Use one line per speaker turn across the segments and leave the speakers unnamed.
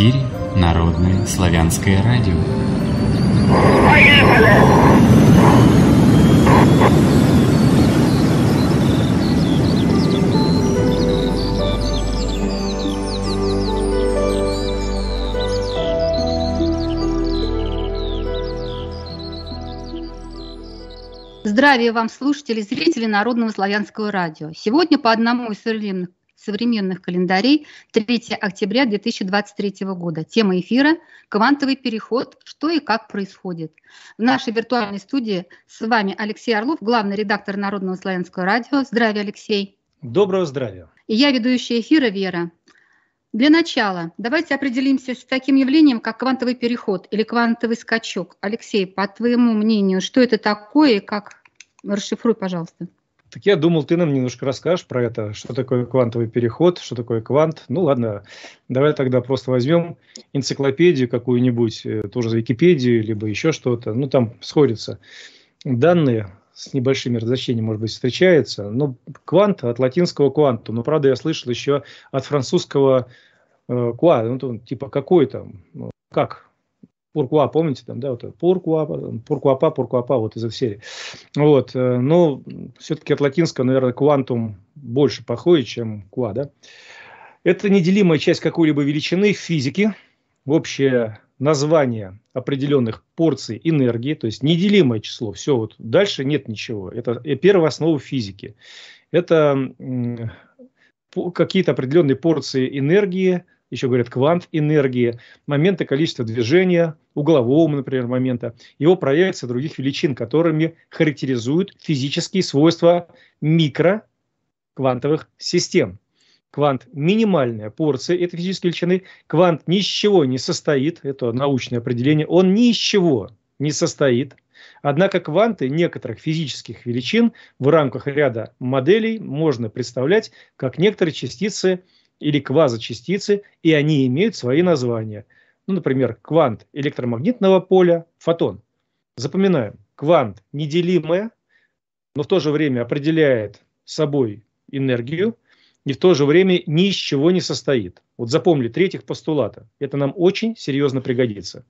эфире Народное славянское радио. Здравия вам, слушатели и зрители Народного славянского радио. Сегодня по одному из современных современных календарей 3 октября 2023 года. Тема эфира – квантовый переход, что и как происходит. В нашей виртуальной студии с вами Алексей Орлов, главный редактор Народного славянского радио. Здравия, Алексей!
Доброго здравия!
И я ведущая эфира Вера. Для начала давайте определимся с таким явлением, как квантовый переход или квантовый скачок. Алексей, по твоему мнению, что это такое и как? Расшифруй, пожалуйста.
Так я думал, ты нам немножко расскажешь про это, что такое квантовый переход, что такое квант. Ну ладно, давай тогда просто возьмем энциклопедию какую-нибудь, э, тоже Википедию, либо еще что-то. Ну там сходятся данные с небольшими различениями, может быть, встречаются. Но квант от латинского кванту. Но правда я слышал еще от французского э, куа, ну, типа какой там, ну, как, Пуркуа, помните, там, да, вот Пуркуа, Пуркуапа, Пуркуапа, вот из этой серии. Вот, э, но ну, все-таки от латинского, наверное, квантум больше походит, чем ква, да. Это неделимая часть какой-либо величины в физике, общее название определенных порций энергии, то есть неделимое число, все, вот дальше нет ничего. Это э, первая основа физики. Это какие-то определенные порции энергии, еще говорят квант энергии, момента количества движения, углового, например, момента, его проявится других величин, которыми характеризуют физические свойства микроквантовых систем. Квант – минимальная порция этой физической величины, квант ни из чего не состоит, это научное определение, он ни из чего не состоит. Однако кванты некоторых физических величин в рамках ряда моделей можно представлять как некоторые частицы – или квазочастицы, и они имеют свои названия. Ну, например, квант электромагнитного поля, фотон. Запоминаем, квант неделимое, но в то же время определяет собой энергию, и в то же время ни из чего не состоит. Вот запомни третьих постулата. Это нам очень серьезно пригодится.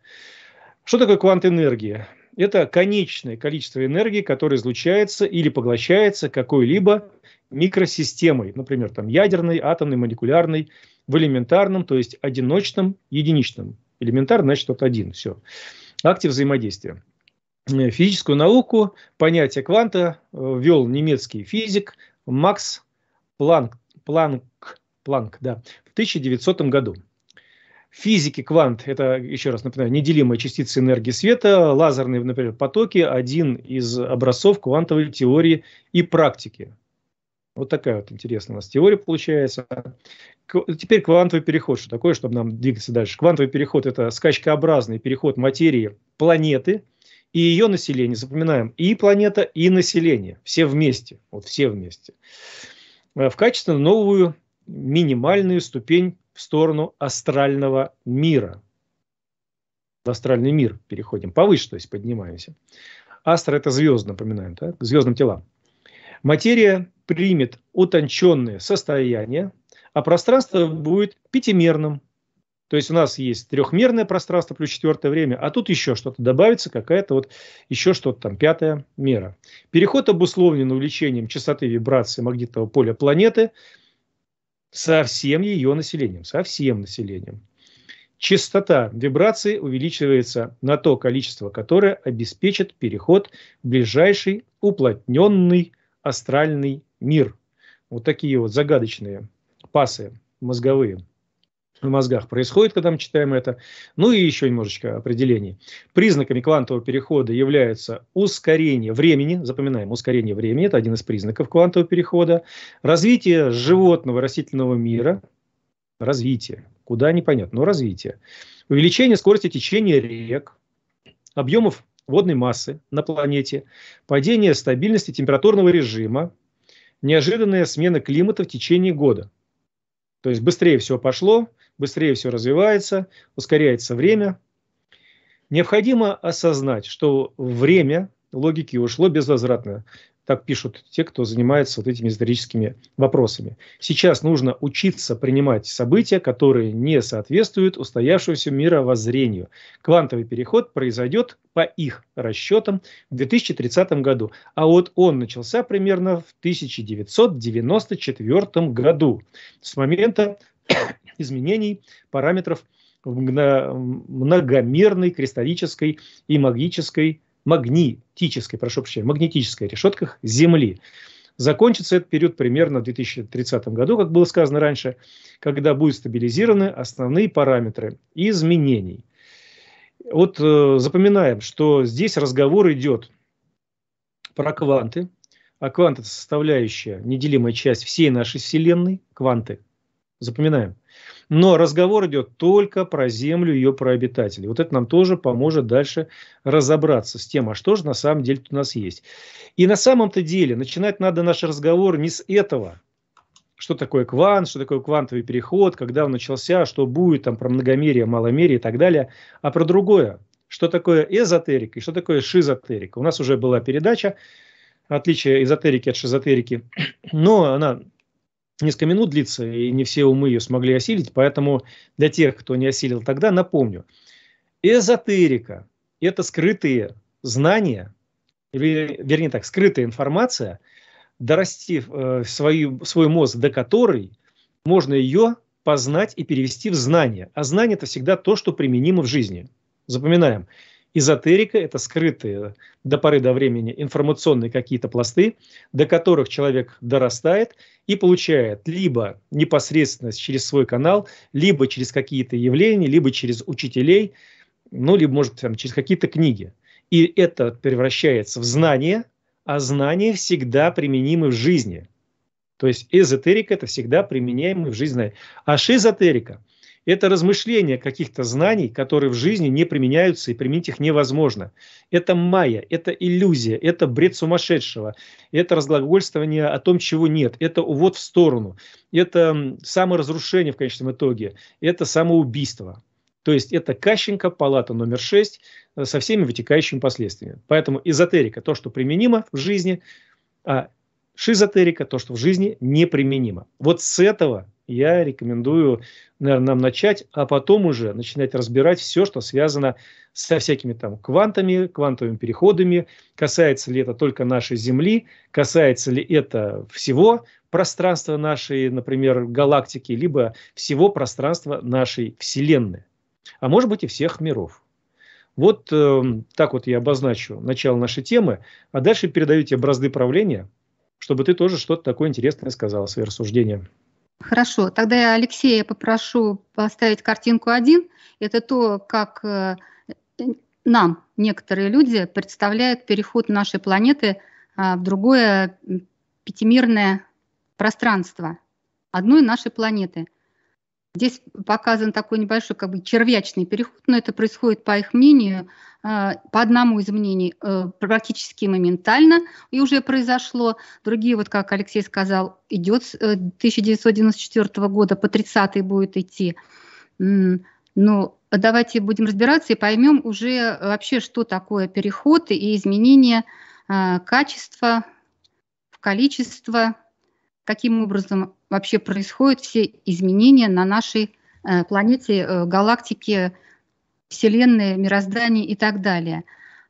Что такое квант энергии? Это конечное количество энергии, которое излучается или поглощается какой-либо микросистемой, например, там ядерной, атомной, молекулярной, в элементарном, то есть одиночном, единичном. Элементарно, значит, тот один, все. Актив взаимодействия. Э, физическую науку, понятие кванта э, ввел немецкий физик Макс Планк, Планк, Планк да, в 1900 году. Физики квант – это, еще раз напоминаю, неделимые частицы энергии света, лазерные, например, потоки – один из образцов квантовой теории и практики. Вот такая вот интересная у нас теория получается. Теперь квантовый переход. Что такое, чтобы нам двигаться дальше? Квантовый переход – это скачкообразный переход материи планеты и ее населения. Запоминаем, и планета, и население. Все вместе. Вот все вместе. Э, в качестве новую минимальную ступень в сторону астрального мира. В астральный мир переходим повыше, то есть поднимаемся. Астра – это звезды, напоминаем, да? к звездным телам. Материя примет утонченное состояние, а пространство будет пятимерным. То есть у нас есть трехмерное пространство плюс четвертое время, а тут еще что-то добавится, какая-то вот еще что-то там, пятая мера. Переход обусловлен увеличением частоты вибрации магнитного поля планеты со всем ее населением, со всем населением. Частота вибрации увеличивается на то количество, которое обеспечит переход в ближайший уплотненный астральный мир. Вот такие вот загадочные пасы мозговые в мозгах происходит, когда мы читаем это. Ну и еще немножечко определений. Признаками квантового перехода является ускорение времени, запоминаем, ускорение времени, это один из признаков квантового перехода, развитие животного растительного мира, развитие, куда непонятно, но развитие, увеличение скорости течения рек, объемов водной массы на планете, падение стабильности температурного режима, неожиданная смена климата в течение года. То есть быстрее все пошло, быстрее все развивается, ускоряется время. Необходимо осознать, что время логики ушло безвозвратно так пишут те, кто занимается вот этими историческими вопросами. Сейчас нужно учиться принимать события, которые не соответствуют устоявшемуся мировоззрению. Квантовый переход произойдет по их расчетам в 2030 году. А вот он начался примерно в 1994 году с момента изменений параметров в многомерной кристаллической и магической магнитической, прошу прощения, магнетической решетках Земли. Закончится этот период примерно в 2030 году, как было сказано раньше, когда будут стабилизированы основные параметры изменений. Вот э, запоминаем, что здесь разговор идет про кванты. А квант это составляющая, неделимая часть всей нашей Вселенной. Кванты. Запоминаем – но разговор идет только про землю и ее прообитателей. Вот это нам тоже поможет дальше разобраться с тем, а что же на самом деле у нас есть. И на самом-то деле начинать надо наш разговор не с этого, что такое квант, что такое квантовый переход, когда он начался, что будет там про многомерие, маломерие и так далее, а про другое. Что такое эзотерика и что такое шизотерика. У нас уже была передача отличие эзотерики от шизотерики, но она несколько минут длится, и не все умы ее смогли осилить, поэтому для тех, кто не осилил тогда, напомню. Эзотерика – это скрытые знания, вернее так, скрытая информация, дорастив э, свою, свой мозг до которой, можно ее познать и перевести в знание. А знание – это всегда то, что применимо в жизни. Запоминаем – Эзотерика – это скрытые до поры до времени информационные какие-то пласты, до которых человек дорастает и получает либо непосредственно через свой канал, либо через какие-то явления, либо через учителей, ну, либо, может, там, через какие-то книги. И это превращается в знание, а знания всегда применимы в жизни. То есть эзотерика – это всегда применяемый в жизни. А шизотерика это размышление каких-то знаний, которые в жизни не применяются и применить их невозможно. Это майя, это иллюзия, это бред сумасшедшего, это разглагольствование о том, чего нет, это увод в сторону, это саморазрушение в конечном итоге, это самоубийство. То есть это Кащенко, палата номер 6 э, со всеми вытекающими последствиями. Поэтому эзотерика, то, что применимо в жизни, а шизотерика, то, что в жизни неприменимо. Вот с этого я рекомендую, наверное, нам начать, а потом уже начинать разбирать все, что связано со всякими там квантами, квантовыми переходами, касается ли это только нашей Земли, касается ли это всего пространства нашей, например, галактики, либо всего пространства нашей Вселенной, а может быть и всех миров. Вот э, так вот я обозначу начало нашей темы, а дальше передаю тебе бразды правления – чтобы ты тоже что-то такое интересное сказала, свои рассуждения.
Хорошо, тогда я Алексея попрошу поставить картинку один. Это то, как э, нам некоторые люди представляют переход нашей планеты а, в другое пятимирное пространство одной нашей планеты – Здесь показан такой небольшой как бы червячный переход, но это происходит, по их мнению, э, по одному из мнений э, практически моментально и уже произошло. Другие, вот как Алексей сказал, идет с 1994 э, года, по 30-й будет идти. Но ну, давайте будем разбираться и поймем уже вообще, что такое переход и изменение качества в количество, каким образом вообще происходят все изменения на нашей э, планете, э, галактике, Вселенной, мироздании и так далее.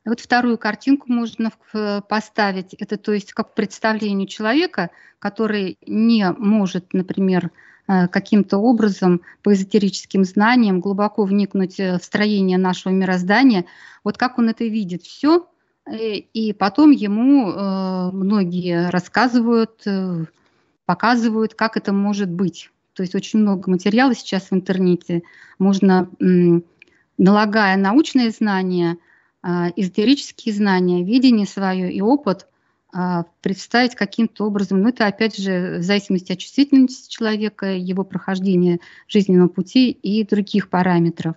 Вот вторую картинку можно э, поставить. Это то есть как представление человека, который не может, например, каким-то образом по эзотерическим знаниям глубоко вникнуть в строение нашего мироздания. Вот как он это видит все, и потом ему многие рассказывают, показывают, как это может быть. То есть очень много материала сейчас в интернете. Можно, налагая научные знания, а, эзотерические знания, видение свое и опыт, а, представить каким-то образом. Но ну, это, опять же, в зависимости от чувствительности человека, его прохождения жизненного пути и других параметров.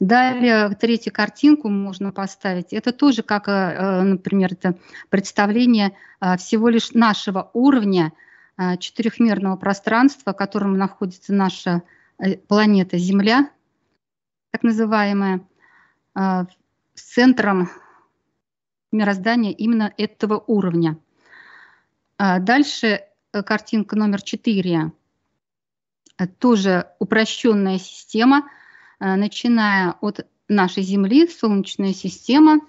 Далее третью картинку можно поставить. Это тоже как, э, э, например, это представление а, всего лишь нашего уровня – Э, четырехмерного пространства, в котором находится наша э, планета Земля, так называемая, э, центром мироздания именно этого уровня. Дальше картинка номер четыре, Тоже упрощенная система, начиная от нашей Земли, Солнечная система,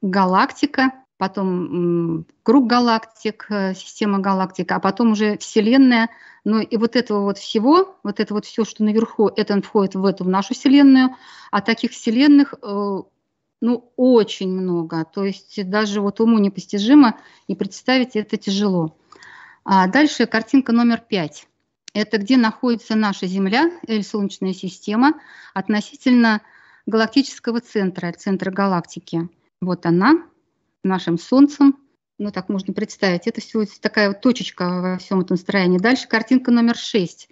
галактика, потом круг галактик, э, система галактик, а потом уже Вселенная. Ну и вот этого вот всего, вот это вот все, что наверху, это входит в эту в нашу Вселенную. А таких Вселенных э, ну, очень много. То есть даже вот уму непостижимо, и представить это тяжело. А дальше картинка номер пять. Это где находится наша Земля или Солнечная система относительно галактического центра, центра галактики. Вот она, нашим Солнцем. Ну, так можно представить. Это всего такая вот точечка во всем этом строении. Дальше картинка номер шесть.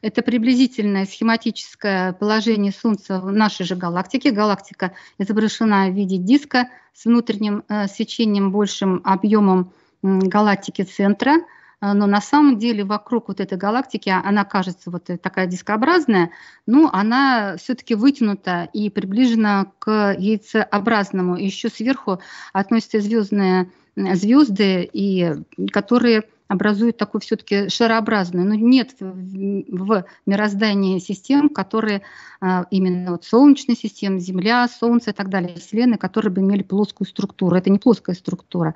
Это приблизительное схематическое положение Солнца в нашей же галактике. Галактика изображена в виде диска с внутренним э, свечением большим объемом галактики центра – а, но на самом деле вокруг вот этой галактики, а, она кажется вот такая дискообразная, но ну, она все-таки вытянута и приближена к яйцеобразному. Еще сверху относятся звездные звезды, и которые образует такую все-таки шарообразную. Но ну, нет в мироздании систем, которые а, именно вот Солнечная система, Земля, Солнце и так далее, Вселенная, которые бы имели плоскую структуру. Это не плоская структура.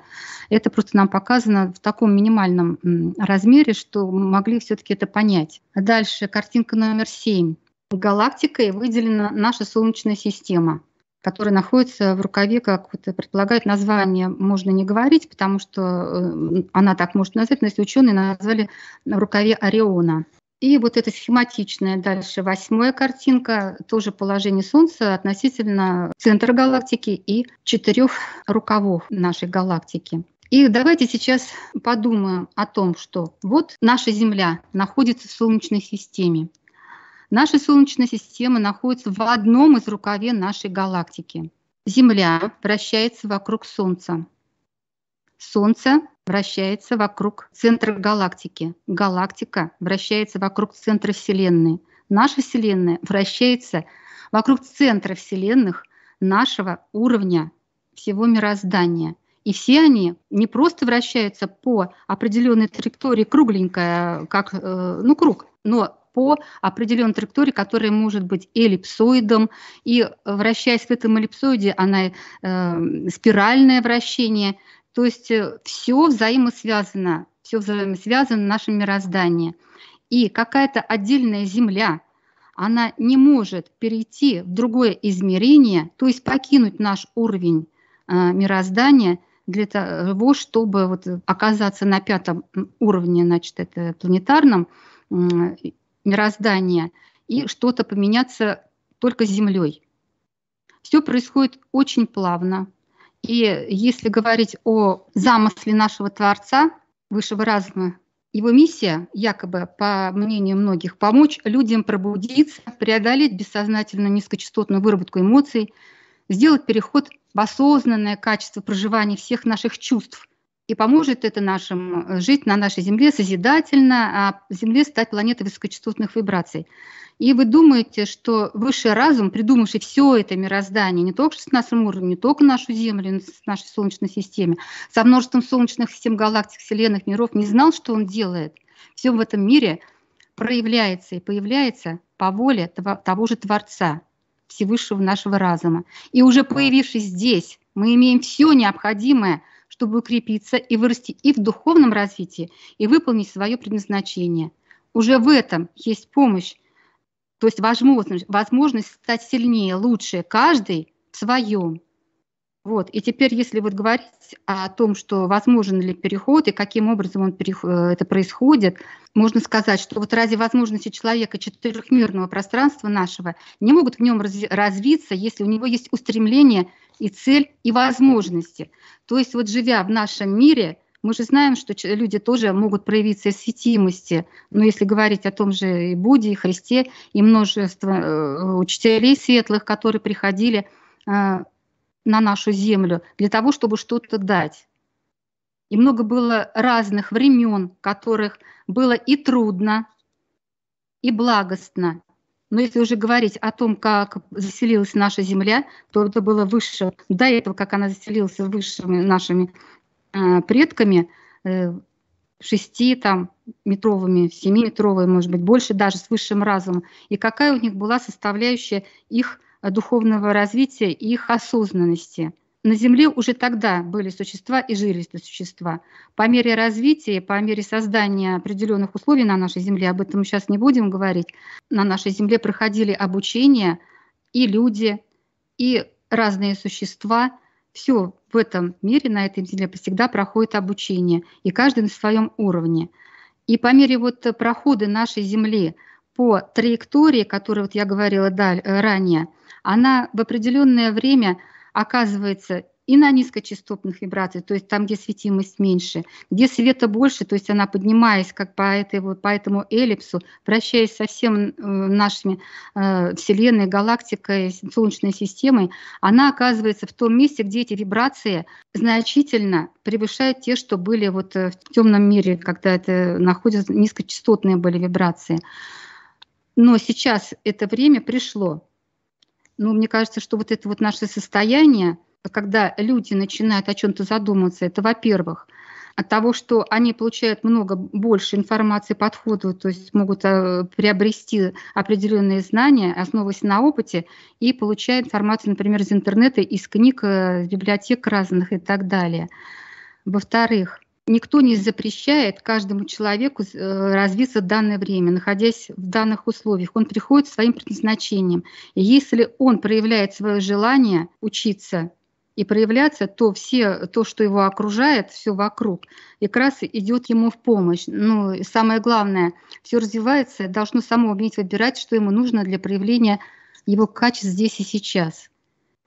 Это просто нам показано в таком минимальном размере, что могли все-таки это понять. Дальше картинка номер 7. Галактикой выделена наша Солнечная система – который находится в рукаве, как вот предполагает название, можно не говорить, потому что э, она так может назвать, но если ученые назвали в рукаве Ориона. И вот эта схематичная дальше восьмая картинка, тоже положение Солнца относительно центра галактики и четырех рукавов нашей галактики. И давайте сейчас подумаем о том, что вот наша Земля находится в Солнечной системе. Наша Солнечная система находится в одном из рукаве нашей галактики. Земля вращается вокруг Солнца. Солнце вращается вокруг центра галактики. Галактика вращается вокруг центра Вселенной. Наша Вселенная вращается вокруг центра Вселенных нашего уровня всего мироздания. И все они не просто вращаются по определенной траектории кругленькая, как э, ну, круг, но по определенной траектории, которая может быть эллипсоидом, и э, вращаясь в этом эллипсоиде, она э, спиральное вращение, то есть э, все взаимосвязано, все взаимосвязано в нашем мироздании. И какая-то отдельная Земля, она не может перейти в другое измерение, то есть покинуть наш уровень э, мироздания для того, чтобы вот э, оказаться на пятом уровне, значит, это планетарном, мироздания и что-то поменяться только с Землей. Все происходит очень плавно. И если говорить о замысле нашего Творца, высшего разума, его миссия, якобы, по мнению многих, помочь людям пробудиться, преодолеть бессознательную низкочастотную выработку эмоций, сделать переход в осознанное качество проживания всех наших чувств и поможет это нашим э, жить на нашей Земле созидательно, а Земле стать планетой высокочастотных вибраций. И вы думаете, что высший разум, придумавший все это мироздание, не только 16 уровне, не только нашу Землю, но и нашей Солнечной системе, со множеством солнечных систем, галактик, вселенных, миров, не знал, что он делает. Все в этом мире проявляется и появляется по воле того, того же Творца, Всевышнего нашего разума. И уже появившись здесь, мы имеем все необходимое – чтобы укрепиться и вырасти и в духовном развитии, и выполнить свое предназначение. Уже в этом есть помощь, то есть возможность, возможность стать сильнее, лучше, каждый в своем. Вот. И теперь, если вот говорить о том, что возможен ли переход и каким образом он перех... Э, это происходит, можно сказать, что вот ради возможности человека четырехмерного пространства нашего не могут в нем развиться, если у него есть устремление – и цель, и возможности. То есть вот живя в нашем мире, мы же знаем, что люди тоже могут проявиться в светимости. Но если говорить о том же и Будде, и Христе, и множество э, учителей светлых, которые приходили э, на нашу землю для того, чтобы что-то дать. И много было разных времен, которых было и трудно, и благостно, но если уже говорить о том, как заселилась наша земля, то это было выше, до этого, как она заселилась высшими нашими э, предками, э, шести там метровыми, семи семиметровые, может быть, больше даже с высшим разумом, и какая у них была составляющая их э, духовного развития и их осознанности – на Земле уже тогда были существа и жилистые существа. По мере развития, по мере создания определенных условий на нашей Земле, об этом мы сейчас не будем говорить, на нашей Земле проходили обучение и люди, и разные существа. Все в этом мире, на этой Земле всегда проходит обучение, и каждый на своем уровне. И по мере вот прохода нашей Земли по траектории, которую вот я говорила э, ранее, она в определенное время – оказывается и на низкочастотных вибрациях, то есть там, где светимость меньше, где света больше, то есть она поднимаясь как по, этой, вот, по этому эллипсу, вращаясь со всем э, нашими э, Вселенной, галактикой, Солнечной системой, она оказывается в том месте, где эти вибрации значительно превышают те, что были вот э, в темном мире, когда это находятся низкочастотные были вибрации. Но сейчас это время пришло, но ну, мне кажется, что вот это вот наше состояние, когда люди начинают о чем-то задумываться, это во-первых, от того, что они получают много больше информации по то есть могут э, приобрести определенные знания, основываясь на опыте, и получая информацию, например, из интернета, из книг, из э, библиотек разных и так далее. Во-вторых, Никто не запрещает каждому человеку э, развиться в данное время, находясь в данных условиях. Он приходит своим предназначением. И если он проявляет свое желание учиться и проявляться, то все, то, что его окружает, все вокруг, и как раз идет ему в помощь. Ну, и самое главное, все развивается, должно само уметь выбирать, что ему нужно для проявления его качеств здесь и сейчас.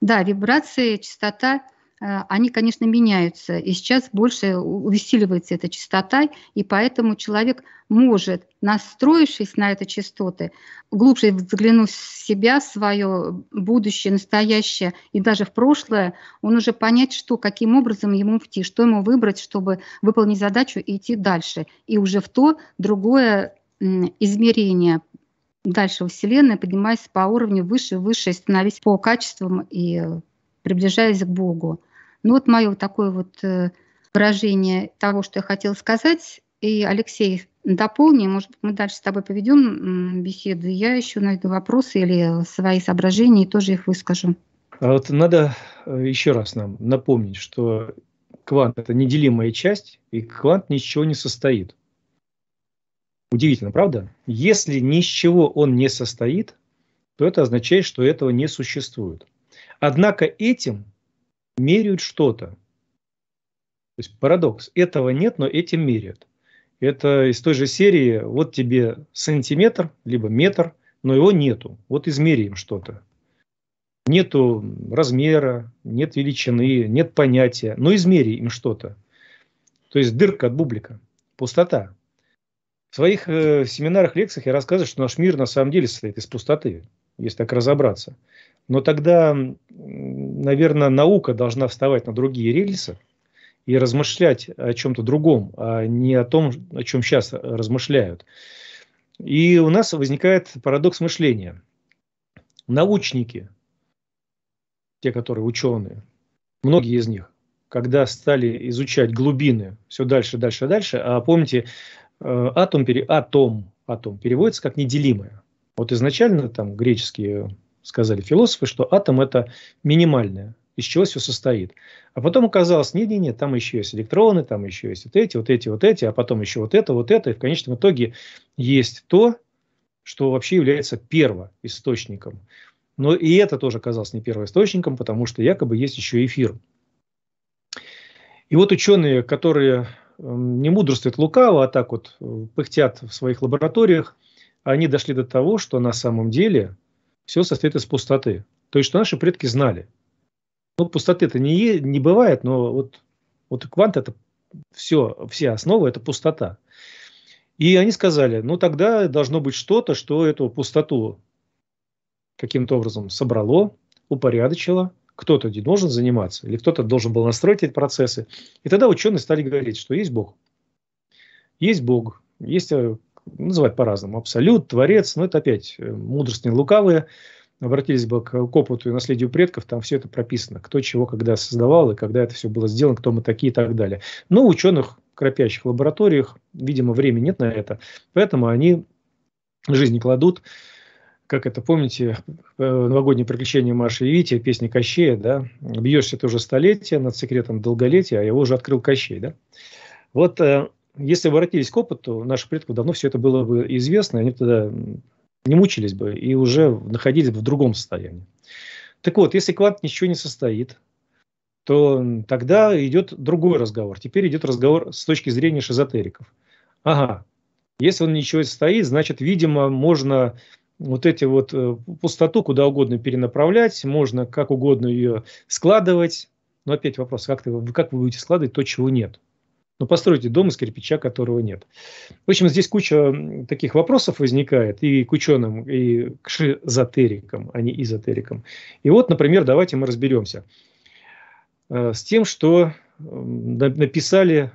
Да, вибрации, частота — Э, они, конечно, меняются. И сейчас больше усиливается эта частота, и поэтому человек может, настроившись на эти частоты, глубже взглянув в себя, в свое будущее, настоящее и даже в прошлое, он уже понять, что, каким образом ему идти, что ему выбрать, чтобы выполнить задачу и идти дальше. И уже в то другое измерение дальше во Вселенной, поднимаясь по уровню выше, выше, становясь по качествам и приближаясь к Богу. Ну вот мое такое вот э, выражение того, что я хотела сказать, и Алексей дополни, может мы дальше с тобой поведем беседу, я еще найду вопросы или свои соображения и тоже их выскажу.
А вот надо э, еще раз нам напомнить, что квант – это неделимая часть, и квант ничего не состоит. Удивительно, правда? Если ни с чего он не состоит, то это означает, что этого не существует. Однако этим меряют что-то. То есть парадокс. Этого нет, но этим меряют. Это из той же серии, вот тебе сантиметр, либо метр, но его нету. Вот измеряем что-то. Нету размера, нет величины, нет понятия, но измеряем что-то. То есть дырка от бублика, пустота. В своих э, семинарах, лекциях я рассказываю, что наш мир на самом деле состоит из пустоты, если так разобраться. Но тогда наверное, наука должна вставать на другие рельсы и размышлять о чем-то другом, а не о том, о чем сейчас размышляют. И у нас возникает парадокс мышления. Научники, те, которые ученые, многие из них, когда стали изучать глубины все дальше, дальше, дальше, а помните, э, атом, атом, атом переводится как неделимое. Вот изначально там греческие сказали философы, что атом – это минимальное, из чего все состоит. А потом оказалось, не-не-не, там еще есть электроны, там еще есть вот эти, вот эти, вот эти, а потом еще вот это, вот это. И в конечном итоге есть то, что вообще является первоисточником. Но и это тоже оказалось не первоисточником, потому что якобы есть еще эфир. И вот ученые, которые эм, не мудрствуют лукаво, а так вот э, пыхтят в своих лабораториях, они дошли до того, что на самом деле все состоит из пустоты. То есть, что наши предки знали. Ну, пустоты-то не, не бывает, но вот, вот квант – это все, все основы – это пустота. И они сказали, ну, тогда должно быть что-то, что эту пустоту каким-то образом собрало, упорядочило, кто-то не должен заниматься, или кто-то должен был настроить эти процессы. И тогда ученые стали говорить, что есть Бог. Есть Бог, есть э, называют по-разному, абсолют, творец, но ну, это опять э, мудрость не лукавая, обратились бы к, к опыту и наследию предков, там все это прописано, кто чего когда создавал и когда это все было сделано, кто мы такие и так далее. Но ученых кропящих лабораториях, видимо, времени нет на это, поэтому они жизни кладут, как это, помните, э, новогодние приключения Маши и Вити, песня Кощея, да, бьешься ты уже столетие над секретом долголетия, а его уже открыл Кощей, да. Вот э, если обратились к опыту наши предков, давно все это было бы известно, они тогда не мучились бы и уже находились бы в другом состоянии. Так вот, если квант ничего не состоит, то тогда идет другой разговор. Теперь идет разговор с точки зрения шизотериков. Ага, если он ничего не состоит, значит, видимо, можно вот эти вот э, пустоту куда угодно перенаправлять, можно как угодно ее складывать. Но опять вопрос, как, ты, как вы будете складывать то, чего нет? Но ну, постройте дом из кирпича, которого нет. В общем, здесь куча таких вопросов возникает и к ученым, и к шизотерикам, а не эзотерикам. И вот, например, давайте мы разберемся э, с тем, что написали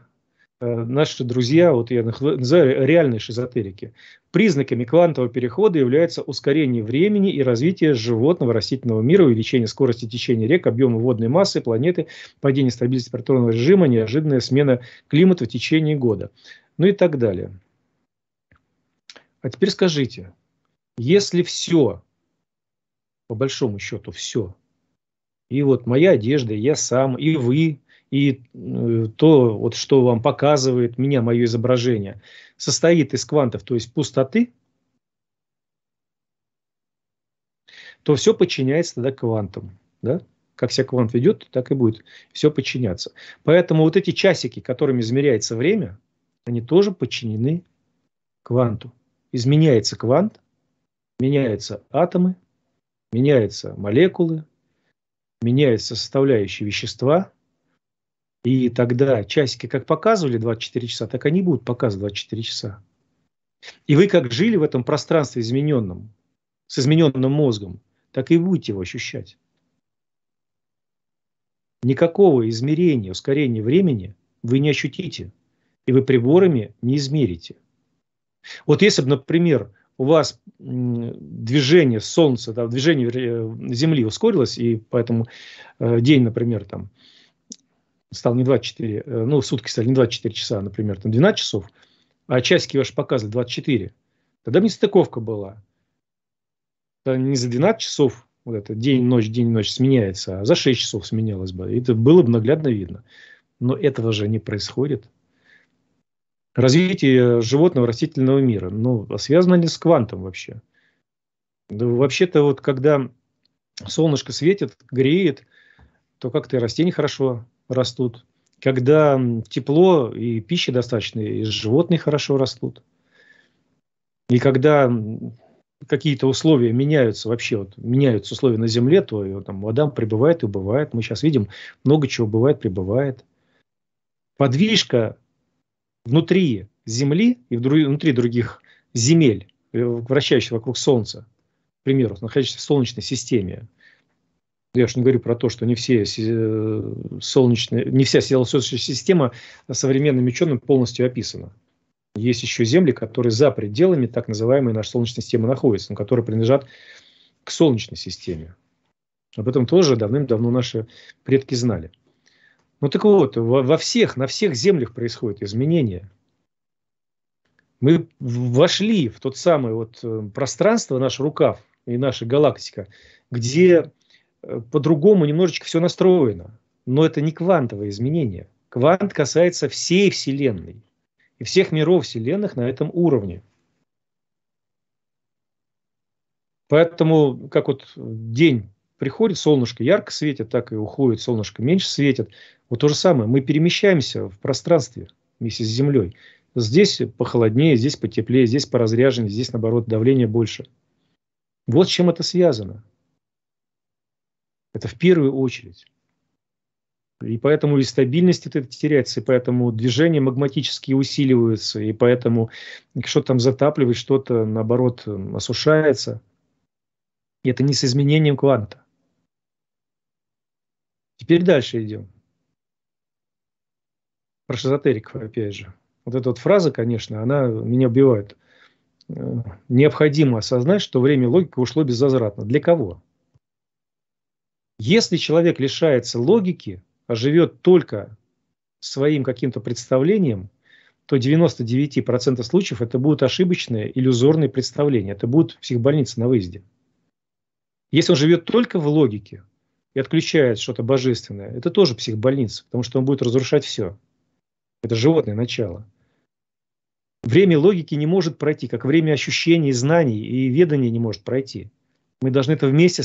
Э, наши друзья, вот я их называю реальные шизотерики, признаками квантового перехода является ускорение времени и развитие животного растительного мира, увеличение скорости течения рек, объема водной массы планеты, падение стабильности протонного режима, неожиданная смена климата в течение года, ну и так далее. А теперь скажите, если все, по большому счету все, и вот моя одежда, я сам, и вы – и э, то, вот, что вам показывает меня, мое изображение, состоит из квантов, то есть пустоты, то все подчиняется тогда квантам. Да? Как себя квант ведет, так и будет все подчиняться. Поэтому вот эти часики, которыми измеряется время, они тоже подчинены кванту. Изменяется квант, меняются атомы, меняются молекулы, меняются составляющие вещества – и тогда часики как показывали 24 часа, так они будут показывать 24 часа. И вы как жили в этом пространстве измененном, с измененным мозгом, так и будете его ощущать. Никакого измерения, ускорения времени вы не ощутите, и вы приборами не измерите. Вот если бы, например, у вас движение Солнца, да, движение Земли ускорилось, и поэтому э, день, например, там стал не 24, э, ну, сутки стали не 24 часа, например, там 12 часов, а часики ваши показывали 24, тогда не стыковка была. Это не за 12 часов вот это день-ночь, день-ночь сменяется, а за 6 часов сменялось бы. это было бы наглядно видно. Но этого же не происходит. Развитие животного растительного мира. Ну, а связано ли с квантом вообще? Да вообще-то вот когда солнышко светит, греет, то как-то и растение хорошо растут, когда тепло и пищи достаточно, и животные хорошо растут. И когда какие-то условия меняются вообще, вот, меняются условия на Земле, то и там, вода прибывает и убывает. Мы сейчас видим, много чего бывает, прибывает. Подвижка внутри Земли и внутри других земель, э, вращающихся вокруг Солнца, к примеру, находящихся в Солнечной системе, я уж не говорю про то, что не, все э, солнечные, не вся солнечная система современным ученым полностью описана. Есть еще земли, которые за пределами так называемой нашей Солнечной системы находятся, но которые принадлежат к Солнечной системе. Об этом тоже давным-давно наши предки знали. Ну так вот, во, во всех, на всех землях происходят изменения. Мы вошли в тот самый вот э, пространство, наш рукав и наша галактика, где Э, по-другому немножечко все настроено. Но это не квантовое изменение. Квант касается всей Вселенной и всех миров Вселенных на этом уровне. Поэтому, как вот день приходит, солнышко ярко светит, так и уходит, солнышко меньше светит. Вот то же самое, мы перемещаемся в пространстве вместе с Землей. Здесь похолоднее, здесь потеплее, здесь поразряженнее, здесь, наоборот, давление больше. Вот с чем это связано. Это в первую очередь. И поэтому и стабильность это теряется, и поэтому движения магматические усиливаются, и поэтому что-то там затапливает, что-то, наоборот, осушается. И это не с изменением кванта. Теперь дальше идем. Про шизотериков, опять же. Вот эта вот фраза, конечно, она меня убивает. Э, необходимо осознать, что время логики ушло безвозвратно. Для кого? Если человек лишается логики, а живет только своим каким-то представлением, то 99% случаев это будут ошибочные, иллюзорные представления. Это будут психбольницы на выезде. Если он живет только в логике и отключает что-то божественное, это тоже психбольница, потому что он будет разрушать все. Это животное начало. Время логики не может пройти, как время ощущений, знаний и ведания не может пройти. Мы должны это вместе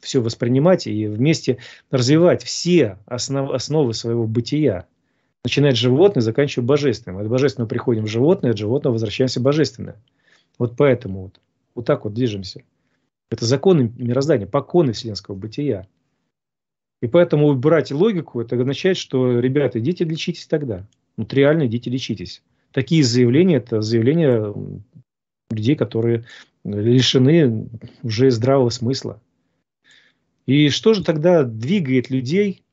все воспринимать и вместе развивать все основ, основы своего бытия. Начиная от животных, заканчивая божественным. От божественного приходим в животное, от животного возвращаемся в божественное. Вот поэтому вот, вот так вот движемся. Это законы мироздания, поконы вселенского бытия. И поэтому убрать логику, это означает, что, ребята, идите лечитесь тогда. Вот реально идите лечитесь. Такие заявления, это заявления людей, которые лишены уже здравого смысла. И что же тогда двигает людей,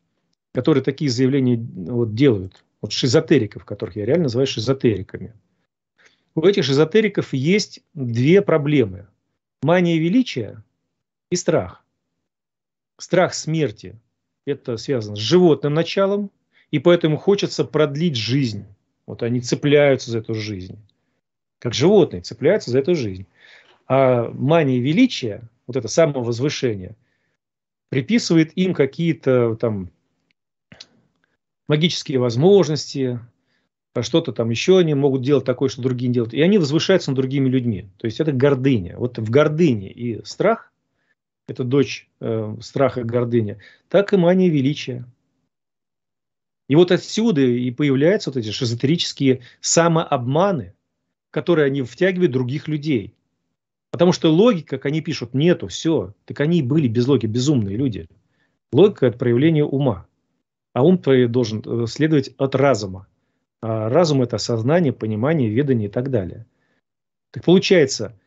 которые такие заявления вот, делают? Вот шизотериков, которых я реально называю шизотериками. У этих шизотериков есть две проблемы. Мания величия и страх. Страх смерти. Это связано с животным началом, и поэтому хочется продлить жизнь. Вот они цепляются за эту жизнь. Как животные цепляются за эту жизнь. А мания величия, вот это самовозвышение – приписывает им какие-то там магические возможности, что-то там еще они могут делать такое, что другие не делают. И они возвышаются над другими людьми. То есть это гордыня. Вот в гордыне и страх, это дочь э, страха гордыня, так и мания величия. И вот отсюда и появляются вот эти шизотерические самообманы, которые они втягивают других людей – Потому что логика, как они пишут, нету, все. Так они и были без логики, безумные люди. Логика – это проявление ума. А ум должен э, следовать от разума. А разум – это сознание, понимание, ведание и так далее. Так получается,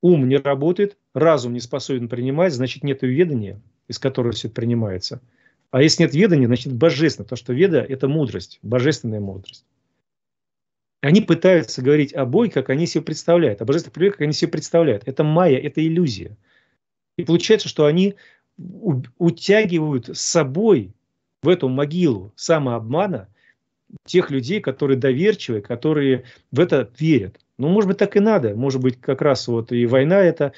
ум не работает, разум не способен принимать, значит, нет ведания, из которого все это принимается. А если нет ведания, значит, божественно. Потому что веда – это мудрость, божественная мудрость. Они пытаются говорить о Боге, как они себе представляют, о божественных проявлениях, как они себе представляют. Это майя, это иллюзия. И получается, что они утягивают с собой в эту могилу самообмана тех людей, которые доверчивые, которые в это верят. Ну, может быть, так и надо. Может быть, как раз вот и война это,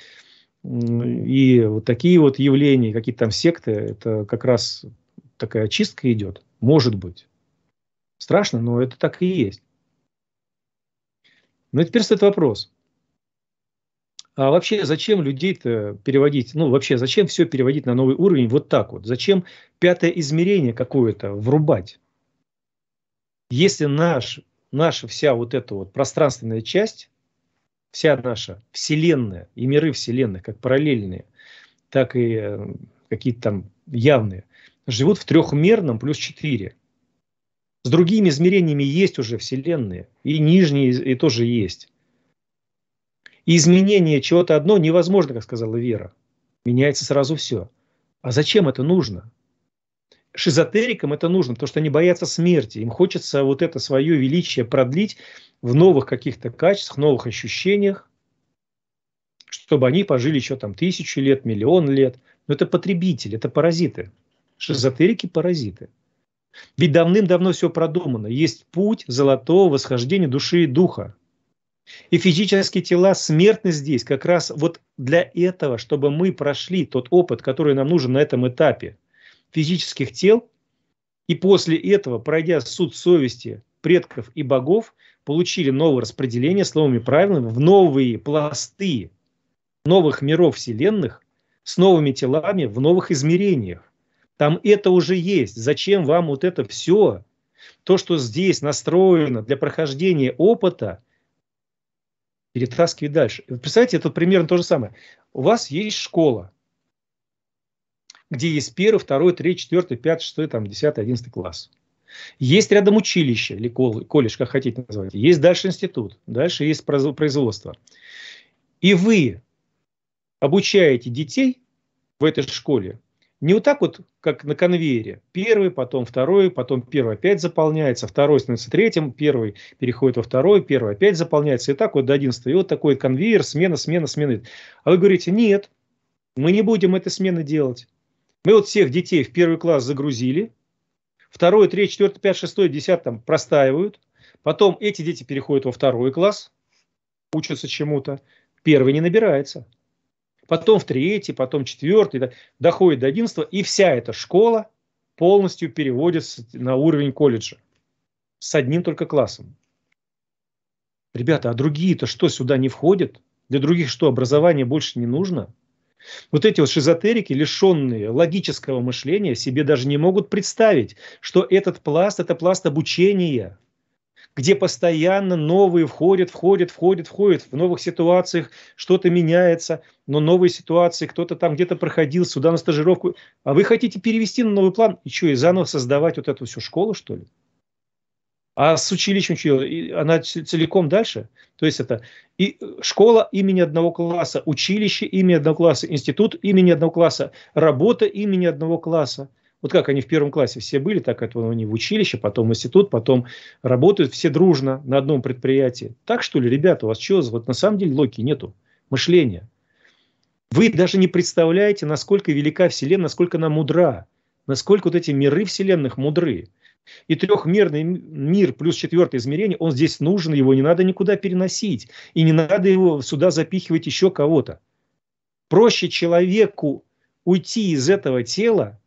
и вот такие вот явления, какие-то там секты, это как раз такая очистка идет. Может быть. Страшно, но это так и есть. Но ну, теперь стоит вопрос. А вообще зачем людей-то переводить, ну вообще зачем все переводить на новый уровень вот так вот? Зачем пятое измерение какое-то врубать? Если наш, наша вся вот эта вот пространственная часть, вся наша вселенная и миры вселенных, как параллельные, так и э, какие-то там явные, живут в трехмерном плюс четыре – с другими измерениями есть уже вселенные, и нижние и тоже есть. И изменение чего-то одно невозможно, как сказала Вера. Меняется сразу все. А зачем это нужно? Шизотерикам это нужно, потому что они боятся смерти. Им хочется вот это свое величие продлить в новых каких-то качествах, новых ощущениях, чтобы они пожили еще там тысячу лет, миллион лет. Но это потребители, это паразиты. Шизотерики – паразиты. Ведь давным-давно все продумано. Есть путь золотого восхождения души и духа. И физические тела смертны здесь как раз вот для этого, чтобы мы прошли тот опыт, который нам нужен на этом этапе физических тел, и после этого, пройдя суд совести предков и богов, получили новое распределение словами новыми правилами в новые пласты новых миров вселенных с новыми телами в новых измерениях. Там это уже есть. Зачем вам вот это все? То, что здесь настроено для прохождения опыта, перетаскивать дальше. Представляете, это примерно то же самое. У вас есть школа, где есть первый, второй, третий, четвертый, пятый, шестой, там, десятый, одиннадцатый класс. Есть рядом училище или колледж, как хотите назвать. Есть дальше институт, дальше есть производство. И вы обучаете детей в этой школе не вот так вот, как на конвейере. Первый, потом второй, потом первый опять заполняется, второй становится третьим, первый переходит во второй, первый опять заполняется, и так вот до одиннадцатого. И вот такой конвейер, смена, смена, смена. А вы говорите, нет, мы не будем этой смены делать. Мы вот всех детей в первый класс загрузили, второй, третий, четвертый, пятый, шестой, десятый там простаивают, потом эти дети переходят во второй класс, учатся чему-то, первый не набирается потом в третий, потом четвертый, доходит до одиннадцатого, и вся эта школа полностью переводится на уровень колледжа с одним только классом. Ребята, а другие-то что, сюда не входят? Для других что, образование больше не нужно? Вот эти вот шизотерики, лишенные логического мышления, себе даже не могут представить, что этот пласт – это пласт обучения – где постоянно новые входят, входят, входят, входят, в новых ситуациях что-то меняется, но новые ситуации, кто-то там где-то проходил, сюда на стажировку, а вы хотите перевести на новый план, и что, и заново создавать вот эту всю школу, что ли? А с училищем чего? Она целиком дальше? То есть это и школа имени одного класса, училище имени одного класса, институт имени одного класса, работа имени одного класса – вот как они в первом классе все были, так это они в училище, потом в институт, потом работают все дружно на одном предприятии. Так что ли, ребята, у вас чего? Вот на самом деле логики нету, мышления. Вы даже не представляете, насколько велика Вселенная, насколько она мудра, насколько вот эти миры Вселенных мудры. И трехмерный мир плюс четвертое измерение, он здесь нужен, его не надо никуда переносить. И не надо его сюда запихивать еще кого-то. Проще человеку уйти из этого тела,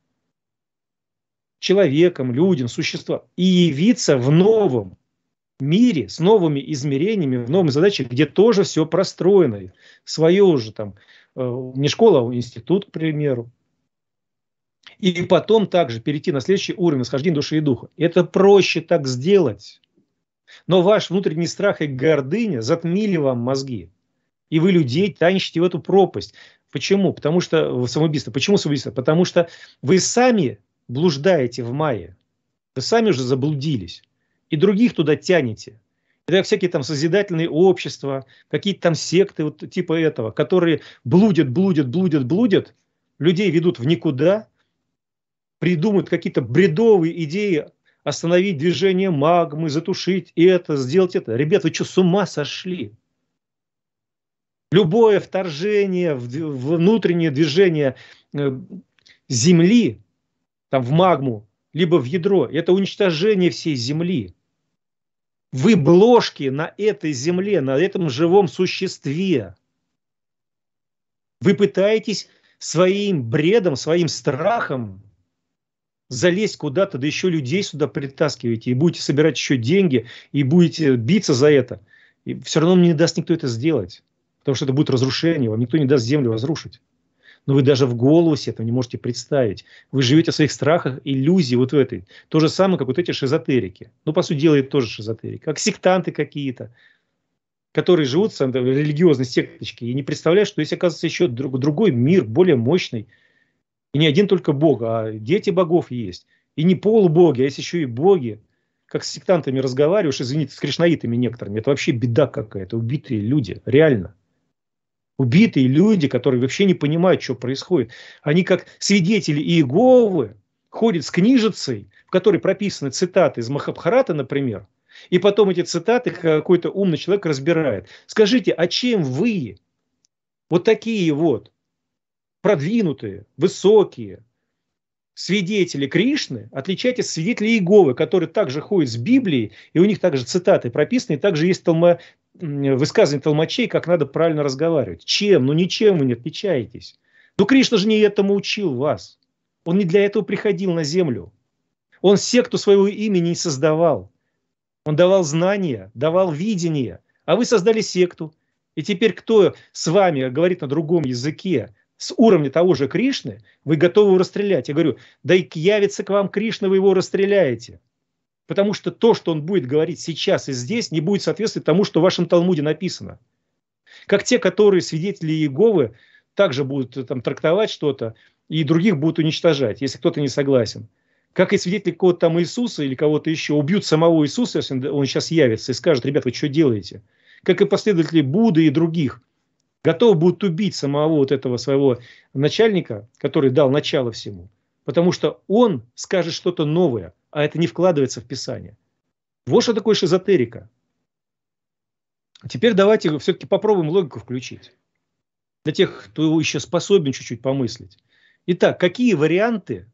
человеком, людям, существам, и явиться в новом мире с новыми измерениями, в новой задаче, где тоже все простроено. Свое уже там, э, не школа, а институт, к примеру. И потом также перейти на следующий уровень восхождения души и духа. Это проще так сделать. Но ваш внутренний страх и гордыня затмили вам мозги. И вы людей танчите в эту пропасть. Почему? Потому что в самоубийство. Почему самоубийство? Потому что вы сами блуждаете в мае. Вы сами уже заблудились. И других туда тянете. Это всякие там созидательные общества, какие-то там секты вот типа этого, которые блудят, блудят, блудят, блудят, людей ведут в никуда, придумают какие-то бредовые идеи остановить движение магмы, затушить это, сделать это. Ребята, вы что, с ума сошли? Любое вторжение, внутреннее движение э, Земли там в магму, либо в ядро. Это уничтожение всей Земли. Вы бложки на этой Земле, на этом живом существе. Вы пытаетесь своим бредом, своим страхом залезть куда-то, да еще людей сюда притаскиваете, и будете собирать еще деньги, и будете биться за это. И все равно мне не даст никто это сделать. Потому что это будет разрушение, вам никто не даст землю разрушить но вы даже в голосе этого не можете представить. Вы живете в своих страхах, иллюзии вот в этой. То же самое, как вот эти шизотерики. Ну, по сути дела, это тоже шизотерики. Как сектанты какие-то, которые живут в религиозной секточке и не представляют, что есть, оказывается, еще другой мир, более мощный. И не один только Бог, а дети богов есть. И не полубоги, а есть еще и боги. Как с сектантами разговариваешь, извините, с кришнаитами некоторыми. Это вообще беда какая-то, убитые люди, реально убитые люди, которые вообще не понимают, что происходит. Они как свидетели Иеговы ходят с книжицей, в которой прописаны цитаты из Махабхарата, например, и потом эти цитаты какой-то умный человек разбирает. Скажите, а чем вы, вот такие вот продвинутые, высокие, свидетели Кришны, отличаете от свидетелей Иеговы, которые также ходят с Библией, и у них также цитаты прописаны, и также есть талма, высказывание толмачей, как надо правильно разговаривать. Чем? Ну ничем вы не отличаетесь. Ну Кришна же не этому учил вас. Он не для этого приходил на землю. Он секту своего имени не создавал. Он давал знания, давал видение. А вы создали секту. И теперь кто с вами говорит на другом языке, с уровня того же Кришны, вы готовы его расстрелять. Я говорю, да и явится к вам Кришна, вы его расстреляете. Потому что то, что он будет говорить сейчас и здесь, не будет соответствовать тому, что в вашем Талмуде написано. Как те, которые свидетели Иеговы, также будут э, там, трактовать что-то, и других будут уничтожать, если кто-то не согласен. Как и свидетели кого-то там Иисуса или кого-то еще, убьют самого Иисуса, если он сейчас явится и скажет, ребята, вы что делаете? Как и последователи Будды и других, готовы будут убить самого вот этого своего начальника, который дал начало всему потому что он скажет что-то новое, а это не вкладывается в Писание. Вот что такое шизотерика. Теперь давайте все-таки попробуем логику включить. Для тех, кто еще способен чуть-чуть помыслить. Итак, какие варианты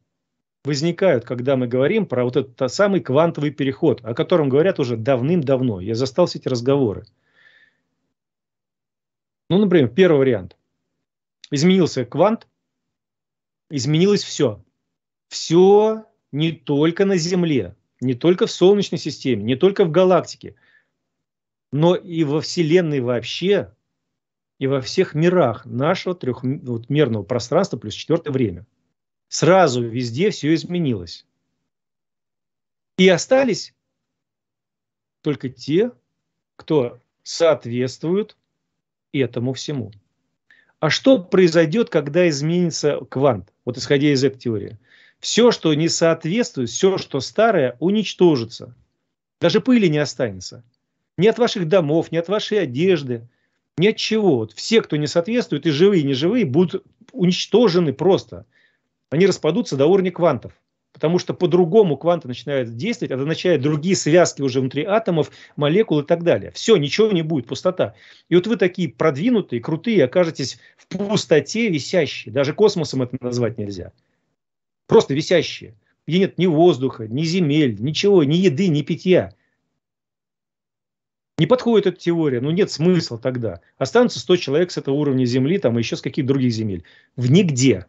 возникают, когда мы говорим про вот этот самый квантовый переход, о котором говорят уже давным-давно. Я застал все эти разговоры. Ну, например, первый вариант. Изменился квант, изменилось все все не только на Земле, не только в Солнечной системе, не только в галактике, но и во Вселенной вообще, и во всех мирах нашего трехмерного пространства плюс четвертое время. Сразу везде все изменилось. И остались только те, кто соответствует этому всему. А что произойдет, когда изменится квант? Вот исходя из этой теории. Все, что не соответствует, все, что старое, уничтожится. Даже пыли не останется. Ни от ваших домов, ни от вашей одежды, ни от чего. Вот все, кто не соответствует, и живые, и неживые, будут уничтожены просто. Они распадутся до уровня квантов. Потому что по-другому кванты начинают действовать, это означает другие связки уже внутри атомов, молекул и так далее. Все, ничего не будет, пустота. И вот вы такие продвинутые, крутые, окажетесь в пустоте висящие. Даже космосом это назвать нельзя просто висящие, где нет ни воздуха, ни земель, ничего, ни еды, ни питья. Не подходит эта теория, ну нет смысла тогда. Останутся 100 человек с этого уровня земли, там и еще с каких-то других земель. В нигде.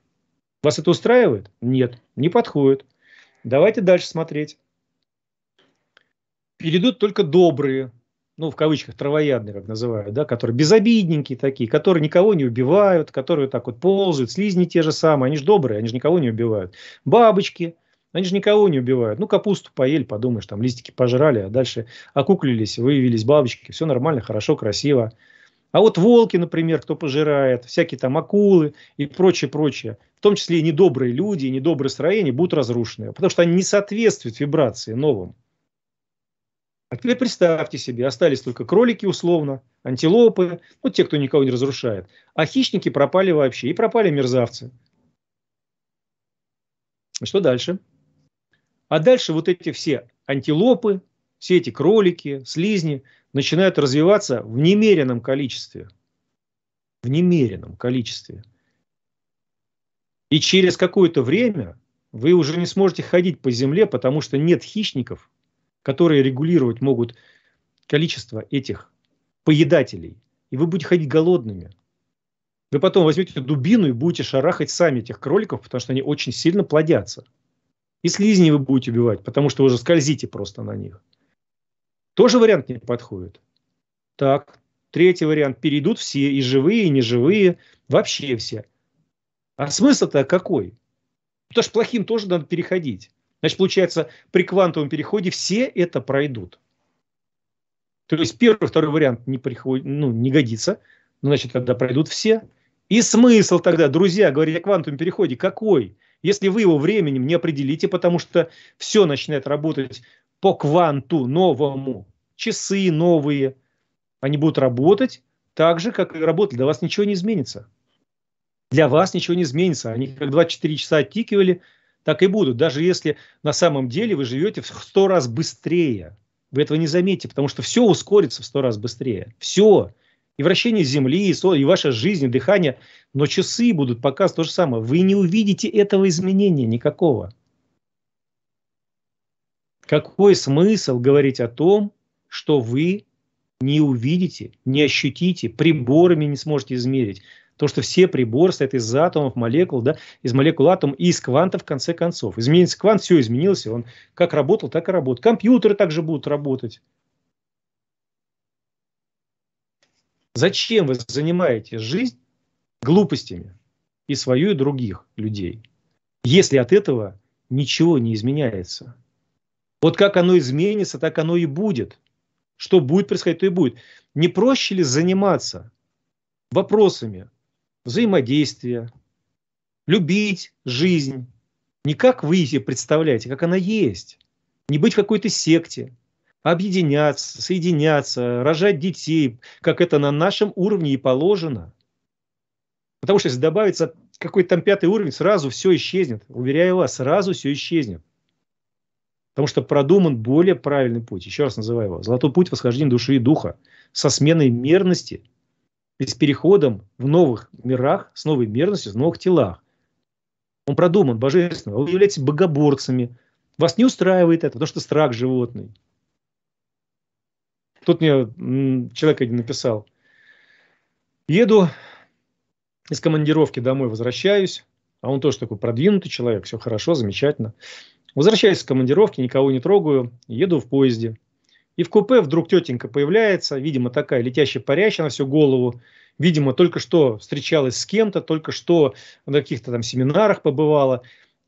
Вас это устраивает? Нет, не подходит. Давайте дальше смотреть. Перейдут только добрые, ну, в кавычках, травоядные, как называют, да, которые безобидненькие такие, которые никого не убивают, которые так вот ползают, слизни те же самые, они же добрые, они же никого не убивают. Бабочки, они же никого не убивают. Ну, капусту поели, подумаешь, там листики пожрали, а дальше окуклились, выявились бабочки, все нормально, хорошо, красиво. А вот волки, например, кто пожирает, всякие там акулы и прочее, прочее, в том числе и недобрые люди, и недобрые строения будут разрушены, потому что они не соответствуют вибрации новым. А теперь представьте себе, остались только кролики условно, антилопы, вот ну, те, кто никого не разрушает. А хищники пропали вообще, и пропали мерзавцы. И а что дальше? А дальше вот эти все антилопы, все эти кролики, слизни начинают развиваться в немеренном количестве. В немеренном количестве. И через какое-то время вы уже не сможете ходить по земле, потому что нет хищников, которые регулировать могут количество этих поедателей. И вы будете ходить голодными. Вы потом возьмете дубину и будете шарахать сами этих кроликов, потому что они очень сильно плодятся. И слизни вы будете убивать, потому что вы уже скользите просто на них. Тоже вариант не подходит. Так, третий вариант. Перейдут все, и живые, и неживые, вообще все. А смысл-то какой? Потому что плохим тоже надо переходить. Значит, получается, при квантовом переходе все это пройдут. То есть первый, второй вариант не, приход... ну, не годится, но значит, тогда пройдут все. И смысл тогда, друзья, говорить о квантовом переходе, какой? Если вы его временем не определите, потому что все начинает работать по кванту новому, часы новые, они будут работать так же, как и работали, для вас ничего не изменится. Для вас ничего не изменится. Они как 24 часа оттикивали – так и будут. Даже если на самом деле вы живете в сто раз быстрее. Вы этого не заметите, потому что все ускорится в сто раз быстрее. Все. И вращение Земли, и ваша жизнь, и дыхание. Но часы будут показывать то же самое. Вы не увидите этого изменения никакого. Какой смысл говорить о том, что вы не увидите, не ощутите, приборами не сможете измерить. То, что все приборы состоят из атомов, молекул, да, из молекул атом и из кванта в конце концов. Изменится квант, все изменилось, он как работал, так и работает. Компьютеры также будут работать. Зачем вы занимаете жизнь глупостями и свою, и других людей, если от этого ничего не изменяется? Вот как оно изменится, так оно и будет – что будет происходить, то и будет. Не проще ли заниматься вопросами взаимодействия, любить жизнь, не как вы ее представляете, как она есть, не быть в какой-то секте, объединяться, соединяться, рожать детей, как это на нашем уровне и положено. Потому что если добавится какой-то там пятый уровень, сразу все исчезнет. Уверяю вас, сразу все исчезнет. Потому что продуман более правильный путь. Еще раз называю его. Золотой путь восхождения души и духа со сменой мерности и с переходом в новых мирах, с новой мерностью, в новых телах. Он продуман божественно. Вы являетесь богоборцами. Вас не устраивает это, потому что страх животный. Тут мне человек один написал. Еду из командировки домой, возвращаюсь. А он тоже такой продвинутый человек. Все хорошо, замечательно. Возвращаюсь с командировки, никого не трогаю, еду в поезде. И в купе вдруг тетенька появляется, видимо, такая летящая парящая на всю голову, видимо, только что встречалась с кем-то, только что на каких-то там семинарах побывала,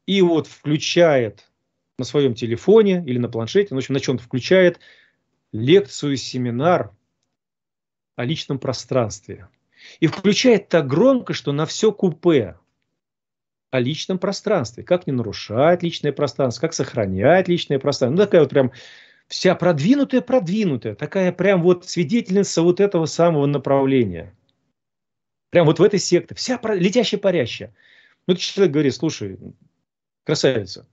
и вот включает на своем телефоне или на планшете, ну, в общем, на чем-то включает лекцию, семинар о личном пространстве. И включает так громко, что на все купе, о личном пространстве, как не нарушать личное пространство, как сохранять личное пространство. Ну, такая вот прям вся продвинутая-продвинутая, такая прям вот свидетельница вот этого самого направления. Прям вот в этой секте, вся летящая-парящая. Ну, этот человек говорит, слушай, красавица,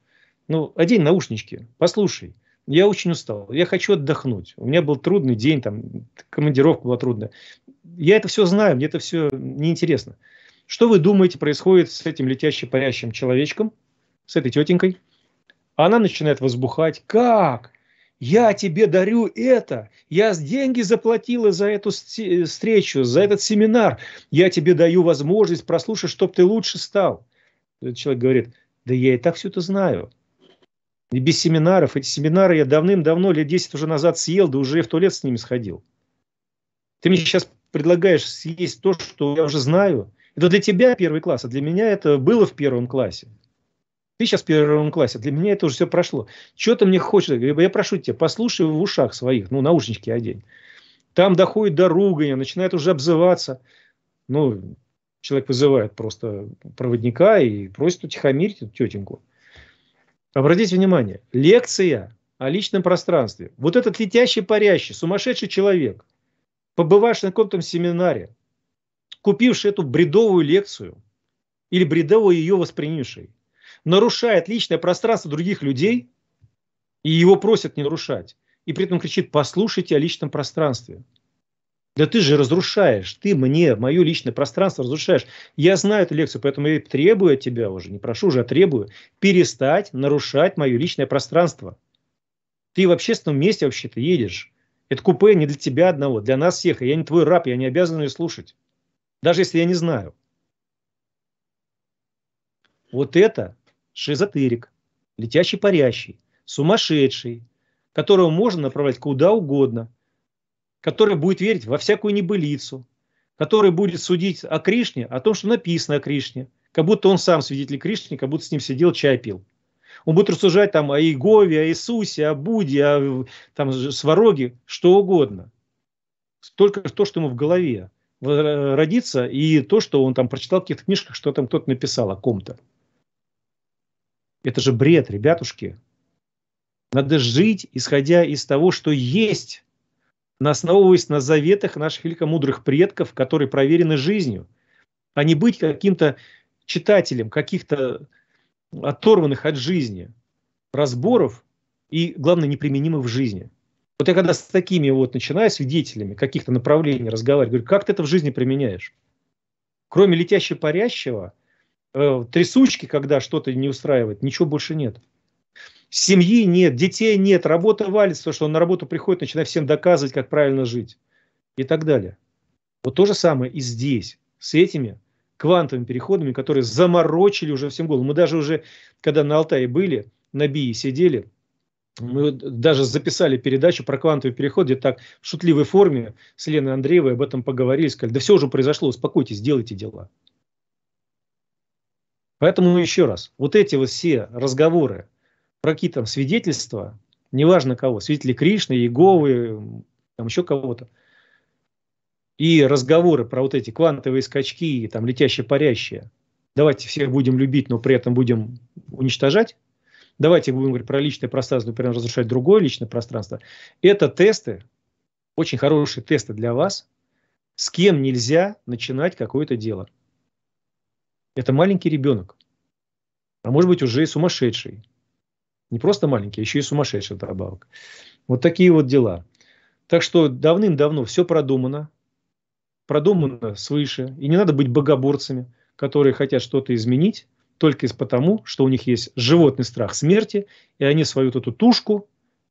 ну, одень наушнички, послушай, я очень устал, я хочу отдохнуть. У меня был трудный день, там, командировка была трудная. Я это все знаю, мне это все неинтересно. интересно. Что вы думаете происходит с этим летящим парящим человечком, с этой тетенькой? Она начинает возбухать. Как? Я тебе дарю это. Я деньги заплатила за эту встречу, за этот семинар. Я тебе даю возможность прослушать, чтобы ты лучше стал. Этот человек говорит, да я и так все это знаю. И без семинаров. Эти семинары я давным-давно, лет 10 уже назад съел, да уже и в туалет с ними сходил. Ты мне сейчас предлагаешь съесть то, что я уже знаю. Это для тебя первый класс, а для меня это было в первом классе. Ты сейчас в первом классе, для меня это уже все прошло. Что ты мне хочешь? Я прошу тебя, послушай в ушах своих, ну, наушнички одень. Там доходит до ругания, начинает уже обзываться. Ну, человек вызывает просто проводника и просит утихомирить эту тетеньку. Обратите внимание, лекция о личном пространстве. Вот этот летящий, парящий, сумасшедший человек, побывавший на каком-то семинаре, купивший эту бредовую лекцию или бредово ее воспринявший, нарушает личное пространство других людей, и его просят не нарушать, и при этом кричит «послушайте о личном пространстве». Да ты же разрушаешь, ты мне мое личное пространство разрушаешь. Я знаю эту лекцию, поэтому я требую от тебя уже, не прошу уже, а требую перестать нарушать мое личное пространство. Ты в общественном месте вообще-то едешь. Это купе не для тебя одного, для нас всех. я не твой раб, я не обязан ее слушать даже если я не знаю. Вот это шизотерик, летящий парящий, сумасшедший, которого можно направлять куда угодно, который будет верить во всякую небылицу, который будет судить о Кришне, о том, что написано о Кришне, как будто он сам свидетель Кришне, как будто с ним сидел, чай пил. Он будет рассуждать там о Иегове, о Иисусе, о Будде, о там, Свароге, что угодно. Только то, что ему в голове. Э, родиться, и то, что он там прочитал в каких-то книжках, что там кто-то написал о ком-то. Это же бред, ребятушки. Надо жить, исходя из того, что есть, основываясь на заветах наших великомудрых предков, которые проверены жизнью, а не быть каким-то читателем каких-то оторванных от жизни разборов и, главное, неприменимых в жизни – вот я когда с такими вот начинаю, свидетелями каких-то направлений разговаривать, говорю, как ты это в жизни применяешь? Кроме летящего-парящего, э, трясучки, когда что-то не устраивает, ничего больше нет. Семьи нет, детей нет, работа валится, потому что он на работу приходит, начинает всем доказывать, как правильно жить и так далее. Вот то же самое и здесь, с этими квантовыми переходами, которые заморочили уже всем голову. Мы даже уже, когда на Алтае были, на Бии сидели – мы даже записали передачу про квантовый переход, где так в шутливой форме с Леной Андреевой об этом поговорили, сказали, да все уже произошло, успокойтесь, делайте дела. Поэтому еще раз, вот эти вот все разговоры про какие то свидетельства, неважно кого, свидетели Кришны, Иеговы, там еще кого-то, и разговоры про вот эти квантовые скачки, там летящие, парящие, давайте всех будем любить, но при этом будем уничтожать, давайте будем говорить про личное пространство, например, разрушать другое личное пространство, это тесты, очень хорошие тесты для вас, с кем нельзя начинать какое-то дело. Это маленький ребенок, а может быть уже и сумасшедший. Не просто маленький, а еще и сумасшедший добавок. Вот такие вот дела. Так что давным-давно все продумано, продумано свыше, и не надо быть богоборцами, которые хотят что-то изменить, только из потому, что у них есть животный страх смерти, и они свою эту тушку,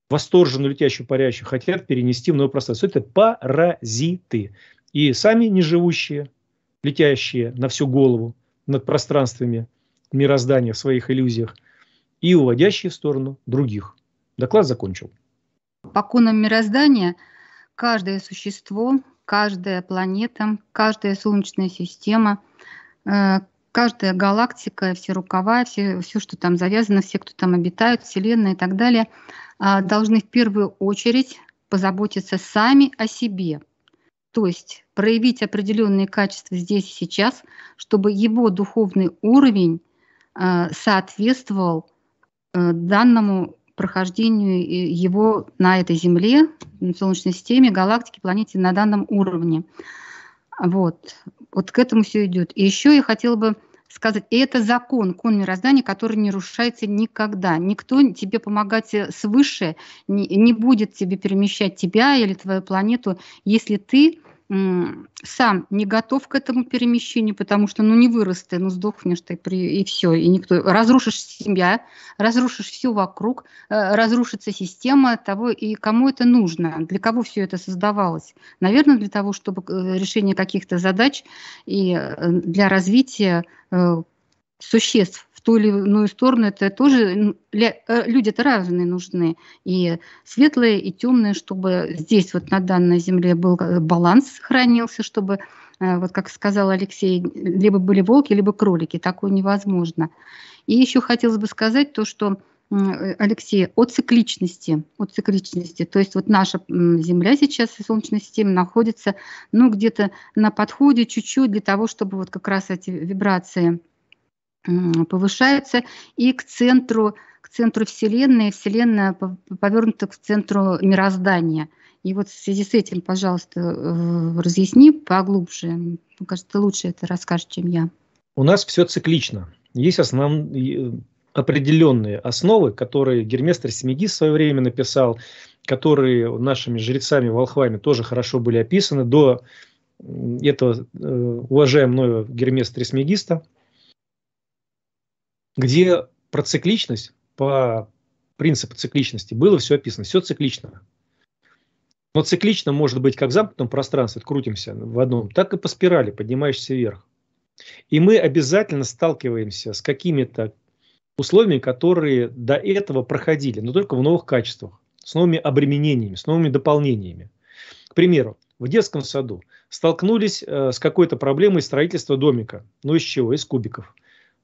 восторженную, летящую, парящую, хотят перенести в новое пространство. Это паразиты. И сами неживущие, летящие на всю голову над пространствами мироздания в своих иллюзиях, и уводящие в сторону других.
Доклад закончил. По конам мироздания каждое существо, каждая планета, каждая солнечная система э, – каждая галактика, все рукава, все, все, что там завязано, все, кто там обитают, Вселенная и так далее, а, должны в первую очередь позаботиться сами о себе. То есть проявить определенные качества здесь и сейчас, чтобы его духовный уровень а, соответствовал а, данному прохождению э, его на этой Земле, в Солнечной системе, галактике, планете на данном уровне. Вот. Вот к этому все идет. И еще я хотела бы сказать, и это закон, кон мироздания, который не нарушается никогда. Никто тебе помогать э, свыше не, не будет тебе перемещать тебя или твою планету, если ты сам не готов к этому перемещению, потому что, ну, не вырос ты, ну, сдохнешь ты, при, и все, и никто, разрушишь семья, разрушишь все вокруг, э, разрушится система того, и кому это нужно, для кого все это создавалось. Наверное, для того, чтобы э, решение каких-то задач и э, для развития э, существ ту или иную сторону, это тоже э, люди-то разные нужны, и светлые, и темные, чтобы здесь вот на данной земле был э, баланс сохранился, чтобы, э, вот как сказал Алексей, либо были волки, либо кролики, такое невозможно. И еще хотелось бы сказать то, что Алексей, о цикличности, о цикличности. То есть вот наша Земля сейчас, Солнечной система, находится ну, где-то на подходе чуть-чуть для того, чтобы вот как раз эти вибрации повышается, и к центру, к центру Вселенной, Вселенная повернута к центру мироздания. И вот в связи с этим, пожалуйста, разъясни поглубже. Мне кажется, ты лучше это расскажешь, чем я.
У нас все циклично. Есть основ... Э, определенные основы, которые Гермес Трисмегис в свое время написал, которые нашими жрецами, волхвами тоже хорошо были описаны до этого э, уважаемого мною Гермес Трисмегиста – где про цикличность, по принципу цикличности, было все описано, все циклично. Но циклично может быть как в замкнутом пространстве, крутимся в одном, так и по спирали, поднимаешься вверх. И мы обязательно сталкиваемся с какими-то условиями, которые до этого проходили, но только в новых качествах, с новыми обременениями, с новыми дополнениями. К примеру, в детском саду столкнулись э, с какой-то проблемой строительства домика. Ну из чего? Из кубиков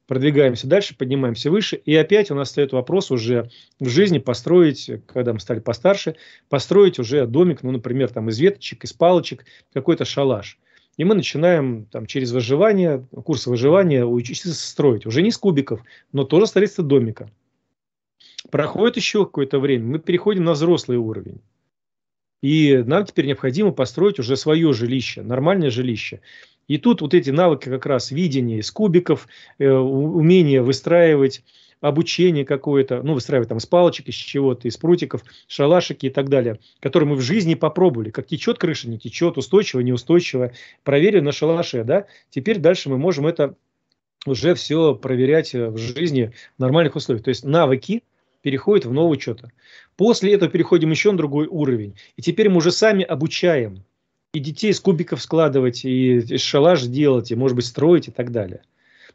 продвигаемся дальше, поднимаемся выше, и опять у нас стоит вопрос уже в жизни построить, когда мы стали постарше, построить уже домик, ну, например, там из веточек, из палочек, какой-то шалаш. И мы начинаем там, через выживание, курс выживания учиться строить. Уже не с кубиков, но тоже строительство домика. Проходит еще какое-то время, мы переходим на взрослый уровень. И нам теперь необходимо построить уже свое жилище, нормальное жилище. И тут вот эти навыки как раз видения из кубиков, э, умение выстраивать обучение какое-то, ну, выстраивать там из палочек, из чего-то, из прутиков, шалашики и так далее, которые мы в жизни попробовали, как течет крыша, не течет, устойчиво, неустойчиво, проверили на шалаше, да, теперь дальше мы можем это уже все проверять э, в жизни в нормальных условиях. То есть навыки переходят в новое что-то. После этого переходим еще на другой уровень. И теперь мы уже сами обучаем и детей из кубиков складывать, и, шалаш делать, и, может быть, строить и так далее.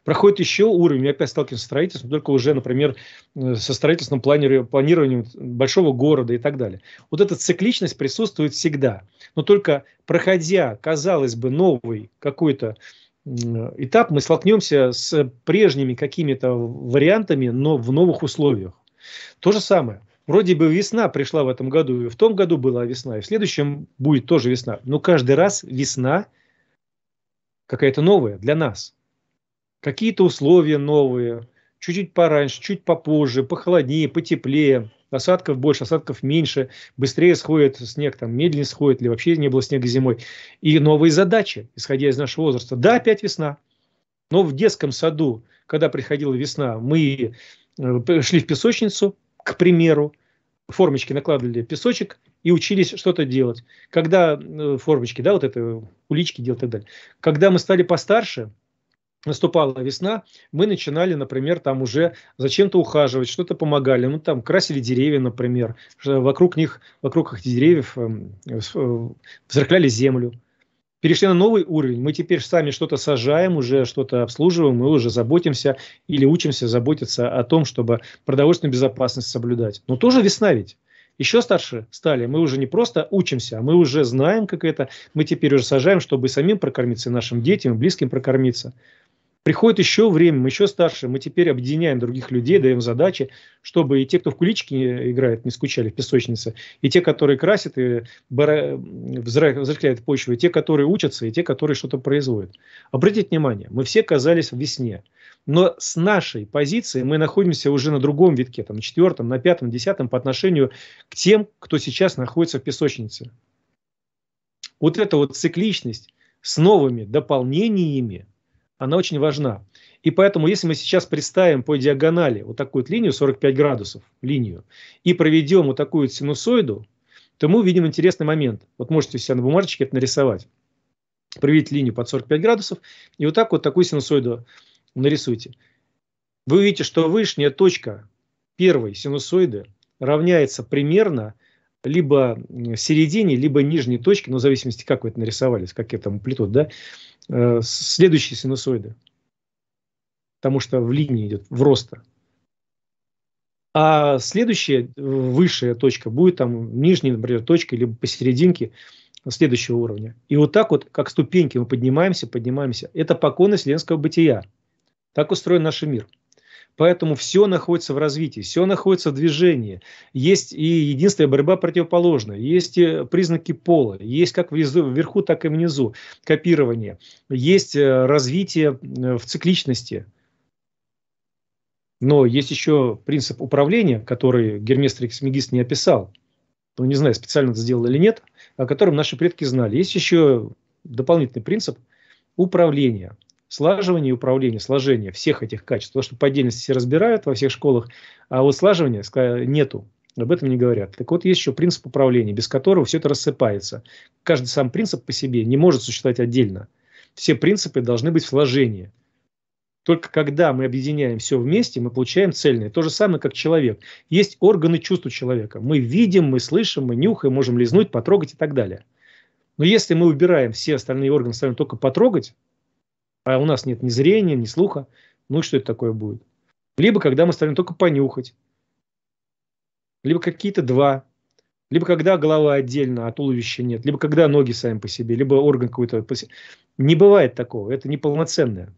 Проходит еще уровень, я опять сталкиваюсь с строительством, только уже, например, э, со строительством, планированием большого города и так далее. Вот эта цикличность присутствует всегда. Но только проходя, казалось бы, новый какой-то этап, мы столкнемся с прежними какими-то вариантами, но в новых условиях. То же самое. Вроде бы весна пришла в этом году, и в том году была весна, и в следующем будет тоже весна. Но каждый раз весна какая-то новая для нас. Какие-то условия новые, чуть-чуть пораньше, чуть попозже, похолоднее, потеплее, осадков больше, осадков меньше, быстрее сходит снег, там, медленнее сходит, или вообще не было снега зимой. И новые задачи, исходя из нашего возраста. Да, опять весна. Но в детском саду, когда приходила весна, мы э, шли в песочницу, к примеру, формочки накладывали песочек и учились что-то делать. Когда э, формочки, да, вот это, улички делать и так далее. Когда мы стали постарше, наступала весна, мы начинали, например, там уже зачем-то ухаживать, что-то помогали, ну там красили деревья, например, вокруг них, вокруг этих деревьев эм, э, взрыхляли землю, перешли на новый уровень. Мы теперь сами что-то сажаем, уже что-то обслуживаем, мы уже заботимся или учимся заботиться о том, чтобы продовольственную безопасность соблюдать. Но тоже весна ведь. Еще старше стали, мы уже не просто учимся, а мы уже знаем, как это, мы теперь уже сажаем, чтобы самим прокормиться, нашим детям, близким прокормиться. Приходит еще время, мы еще старше, мы теперь объединяем других людей, даем задачи, чтобы и те, кто в куличке играет, не скучали в песочнице, и те, которые красят и взрыхляют почву, и те, которые учатся, и те, которые что-то производят. Обратите внимание, мы все оказались в весне, но с нашей позиции мы находимся уже на другом витке, там, на четвертом, на пятом, десятом по отношению к тем, кто сейчас находится в песочнице. Вот эта вот цикличность с новыми дополнениями – она очень важна. И поэтому, если мы сейчас представим по диагонали вот такую вот линию, 45 градусов линию, и проведем вот такую вот синусоиду, то мы увидим интересный момент. Вот можете у себя на бумажечке это нарисовать. Проведите линию под 45 градусов, и вот так вот такую синусоиду нарисуйте. Вы увидите, что вышняя точка первой синусоиды равняется примерно либо середине, либо нижней точке, ну, в зависимости, как вы это нарисовали, с каких там амплитуд, да, Э, Следующие синусоиды, потому что в линии идет, в роста. А следующая высшая точка будет там нижняя, например, точка, либо посерединке следующего уровня. И вот так вот, как ступеньки, мы поднимаемся, поднимаемся. Это покорность вселенского бытия. Так устроен наш мир. Поэтому все находится в развитии, все находится в движении. Есть и единственная борьба противоположная, есть и э, признаки пола, есть как внизу, вверху, так и внизу копирование, есть э, развитие э, в цикличности. Но есть еще принцип управления, который Гермес Триксмегист не описал. Ну, не знаю, специально это сделал или нет, о котором наши предки знали. Есть еще дополнительный принцип управления – слаживание и управление, сложение всех этих качеств. то что по отдельности все разбирают во всех школах, а вот слаживания нету. Об этом не говорят. Так вот, есть еще принцип управления, без которого все это рассыпается. Каждый сам принцип по себе не может существовать отдельно. Все принципы должны быть в сложении. Только когда мы объединяем все вместе, мы получаем цельное. То же самое, как человек. Есть органы чувства человека. Мы видим, мы слышим, мы нюхаем, можем лизнуть, потрогать и так далее. Но если мы убираем все остальные органы, ставим только потрогать, а у нас нет ни зрения, ни слуха, ну что это такое будет? Либо когда мы ставим только понюхать, либо какие-то два, либо когда голова отдельно, а туловища нет, либо когда ноги сами по себе, либо орган какой-то. Не бывает такого, это неполноценное.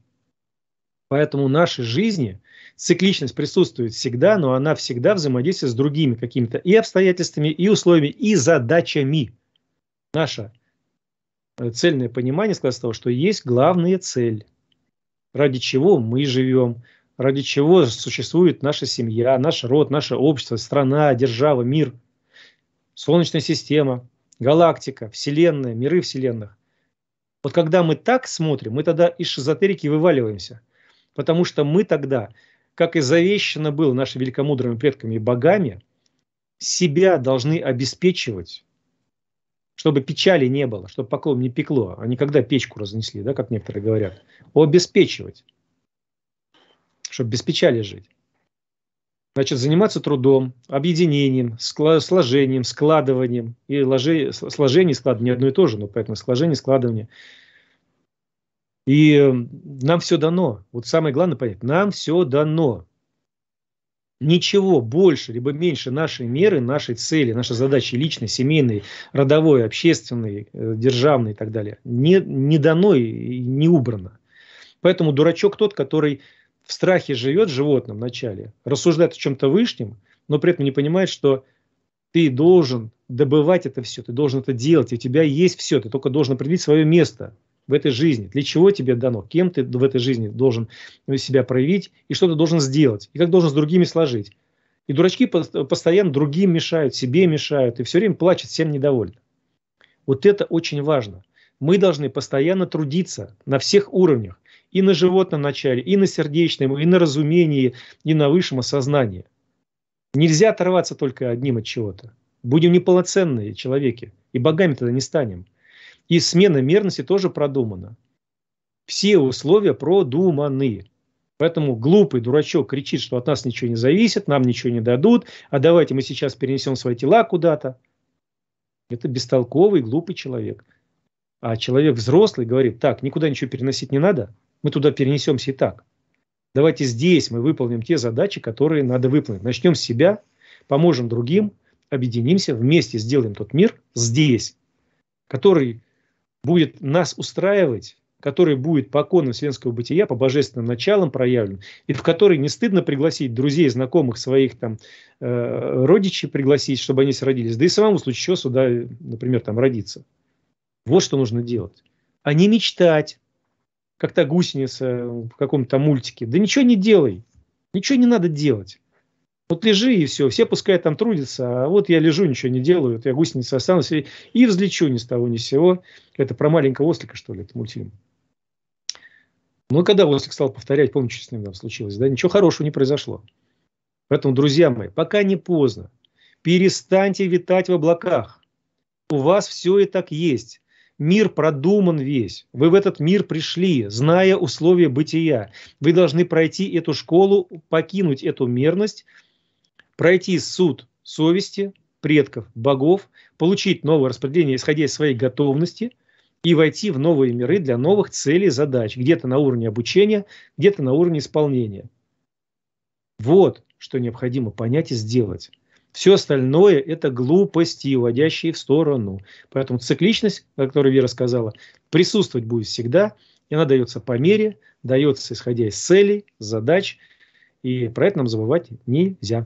Поэтому в нашей жизни цикличность присутствует всегда, но она всегда взаимодействует с другими какими-то и обстоятельствами, и условиями, и задачами. Наша Э, цельное понимание складывается того, что есть главная цель, ради чего мы живем, ради чего существует наша семья, наш род, наше общество, страна, держава, мир, Солнечная система, галактика, Вселенная, миры Вселенных. Вот когда мы так смотрим, мы тогда из шизотерики вываливаемся, потому что мы тогда, как и завещено было нашими великомудрыми предками и богами, себя должны обеспечивать чтобы печали не было, чтобы по не пекло, а не когда печку разнесли, да, как некоторые говорят. Обеспечивать, чтобы без печали жить. Значит, заниматься трудом, объединением, сложением, складыванием. И ложи, сложение и складывание одно и то же, но поэтому сложение, складывание. И нам все дано. Вот самое главное понять, нам все дано ничего больше либо меньше нашей меры, нашей цели, нашей задачи личной, семейной, родовой, общественной, э, державной и так далее не, не дано и не убрано. Поэтому дурачок тот, который в страхе живет животным вначале, рассуждает о чем-то вышнем, но при этом не понимает, что ты должен добывать это все, ты должен это делать, и у тебя есть все, ты только должен определить свое место в этой жизни, для чего тебе дано, кем ты в этой жизни должен себя проявить и что ты должен сделать, и как должен с другими сложить. И дурачки постоянно другим мешают, себе мешают, и все время плачут, всем недовольны. Вот это очень важно. Мы должны постоянно трудиться на всех уровнях, и на животном начале, и на сердечном, и на разумении, и на высшем осознании. Нельзя оторваться только одним от чего-то. Будем неполноценные человеки, и богами тогда не станем. И смена мерности тоже продумана. Все условия продуманы. Поэтому глупый дурачок кричит, что от нас ничего не зависит, нам ничего не дадут, а давайте мы сейчас перенесем свои тела куда-то. Это бестолковый, глупый человек. А человек взрослый говорит, так, никуда ничего переносить не надо, мы туда перенесемся и так. Давайте здесь мы выполним те задачи, которые надо выполнить. Начнем с себя, поможем другим, объединимся, вместе сделаем тот мир здесь, который будет нас устраивать, который будет по оконам вселенского бытия, по божественным началам проявлен, и в который не стыдно пригласить друзей, знакомых своих, там, э, родичей пригласить, чтобы они сродились, да и самому случае чего сюда, например, там, родиться. Вот что нужно делать. А не мечтать, как то гусеница в каком-то мультике. Да ничего не делай, ничего не надо делать. Вот лежи и все, все пускай там трудятся, а вот я лежу, ничего не делаю, вот я гусеница останусь и, взлечу ни с того ни с сего. Это про маленького ослика, что ли, это мультфильм. Ну, а когда ослик стал повторять, помню, что с ним там случилось, да, ничего хорошего не произошло. Поэтому, друзья мои, пока не поздно, перестаньте витать в облаках. У вас все и так есть. Мир продуман весь. Вы в этот мир пришли, зная условия бытия. Вы должны пройти эту школу, покинуть эту мерность – пройти суд совести, предков, богов, получить новое распределение, исходя из своей готовности, и войти в новые миры для новых целей, задач, где-то на уровне обучения, где-то на уровне исполнения. Вот что необходимо понять и сделать. Все остальное – это глупости, уводящие в сторону. Поэтому цикличность, о которой Вера сказала, присутствовать будет всегда, и она дается по мере, дается исходя из целей, задач, и про это нам забывать нельзя.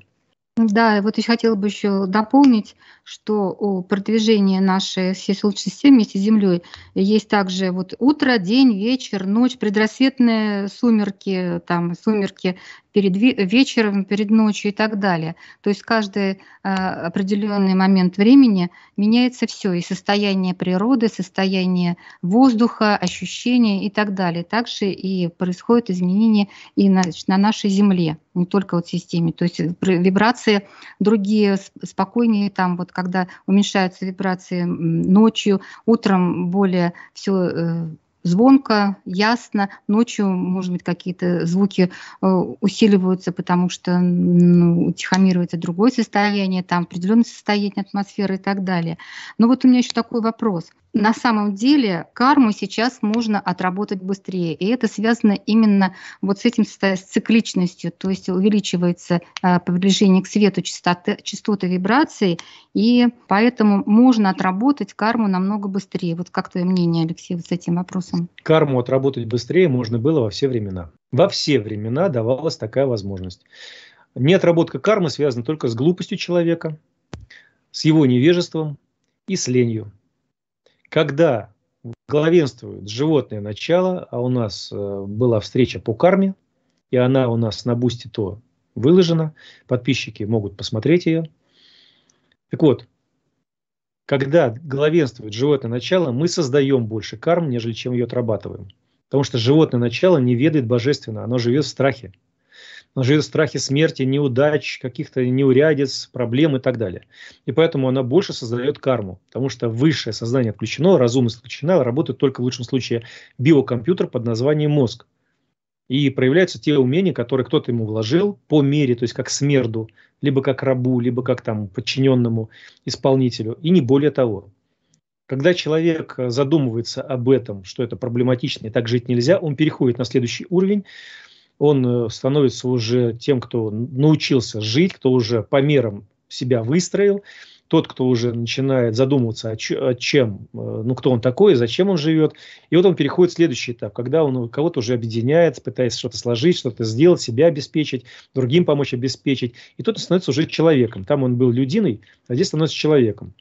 Да, и вот еще хотела бы еще дополнить, что у продвижения нашей всей Солнечной системы вместе с Землей есть также вот утро, день, вечер, ночь, предрассветные сумерки, там сумерки перед вечером, перед ночью и так далее. То есть каждый а, определенный момент времени меняется все, и состояние природы, состояние воздуха, ощущения и так далее. Также и происходят изменения и на, на нашей Земле, не только вот системе. То есть вибрации другие, спокойнее, там вот когда уменьшаются вибрации ночью, утром более все э, звонко, ясно. Ночью, может быть, какие-то звуки э, усиливаются, потому что ну, утихомируется другое состояние, там определенное состояние атмосферы и так далее. Но вот у меня еще такой вопрос. На самом деле карму сейчас можно отработать быстрее, и это связано именно вот с этим с цикличностью, то есть увеличивается э, приближение к свету частоты, частоты вибраций, и поэтому можно отработать карму намного быстрее. Вот как твое мнение, Алексей, вот с этим вопросом? вопросом.
Карму отработать быстрее можно было во все времена. Во все времена давалась такая возможность. Неотработка кармы связана только с глупостью человека, с его невежеством и с ленью. Когда главенствует животное начало, а у нас э, была встреча по карме, и она у нас на бусте то выложена, подписчики могут посмотреть ее. Так вот, когда главенствует животное начало, мы создаем больше карм, нежели чем ее отрабатываем. Потому что животное начало не ведает божественно, оно живет в страхе. Оно живет в страхе смерти, неудач, каких-то неурядиц, проблем и так далее. И поэтому оно больше создает карму, потому что высшее сознание отключено, разумность отключена, работает только в лучшем случае биокомпьютер под названием мозг. И проявляются те умения, которые кто-то ему вложил по мере, то есть как смерду, либо как рабу, либо как там подчиненному исполнителю, и не более того. Когда человек э, задумывается об этом, что это проблематично и так жить нельзя, он переходит на следующий уровень, он э, становится уже тем, кто научился жить, кто уже по мерам себя выстроил – тот, кто уже начинает задумываться, о, чем, э, ну, кто он такой, зачем он живет. И вот он переходит в следующий этап, когда он кого-то уже объединяет, пытается что-то сложить, что-то сделать, себя обеспечить, другим помочь обеспечить. И тот становится уже человеком. Там он был людиной, а здесь становится человеком.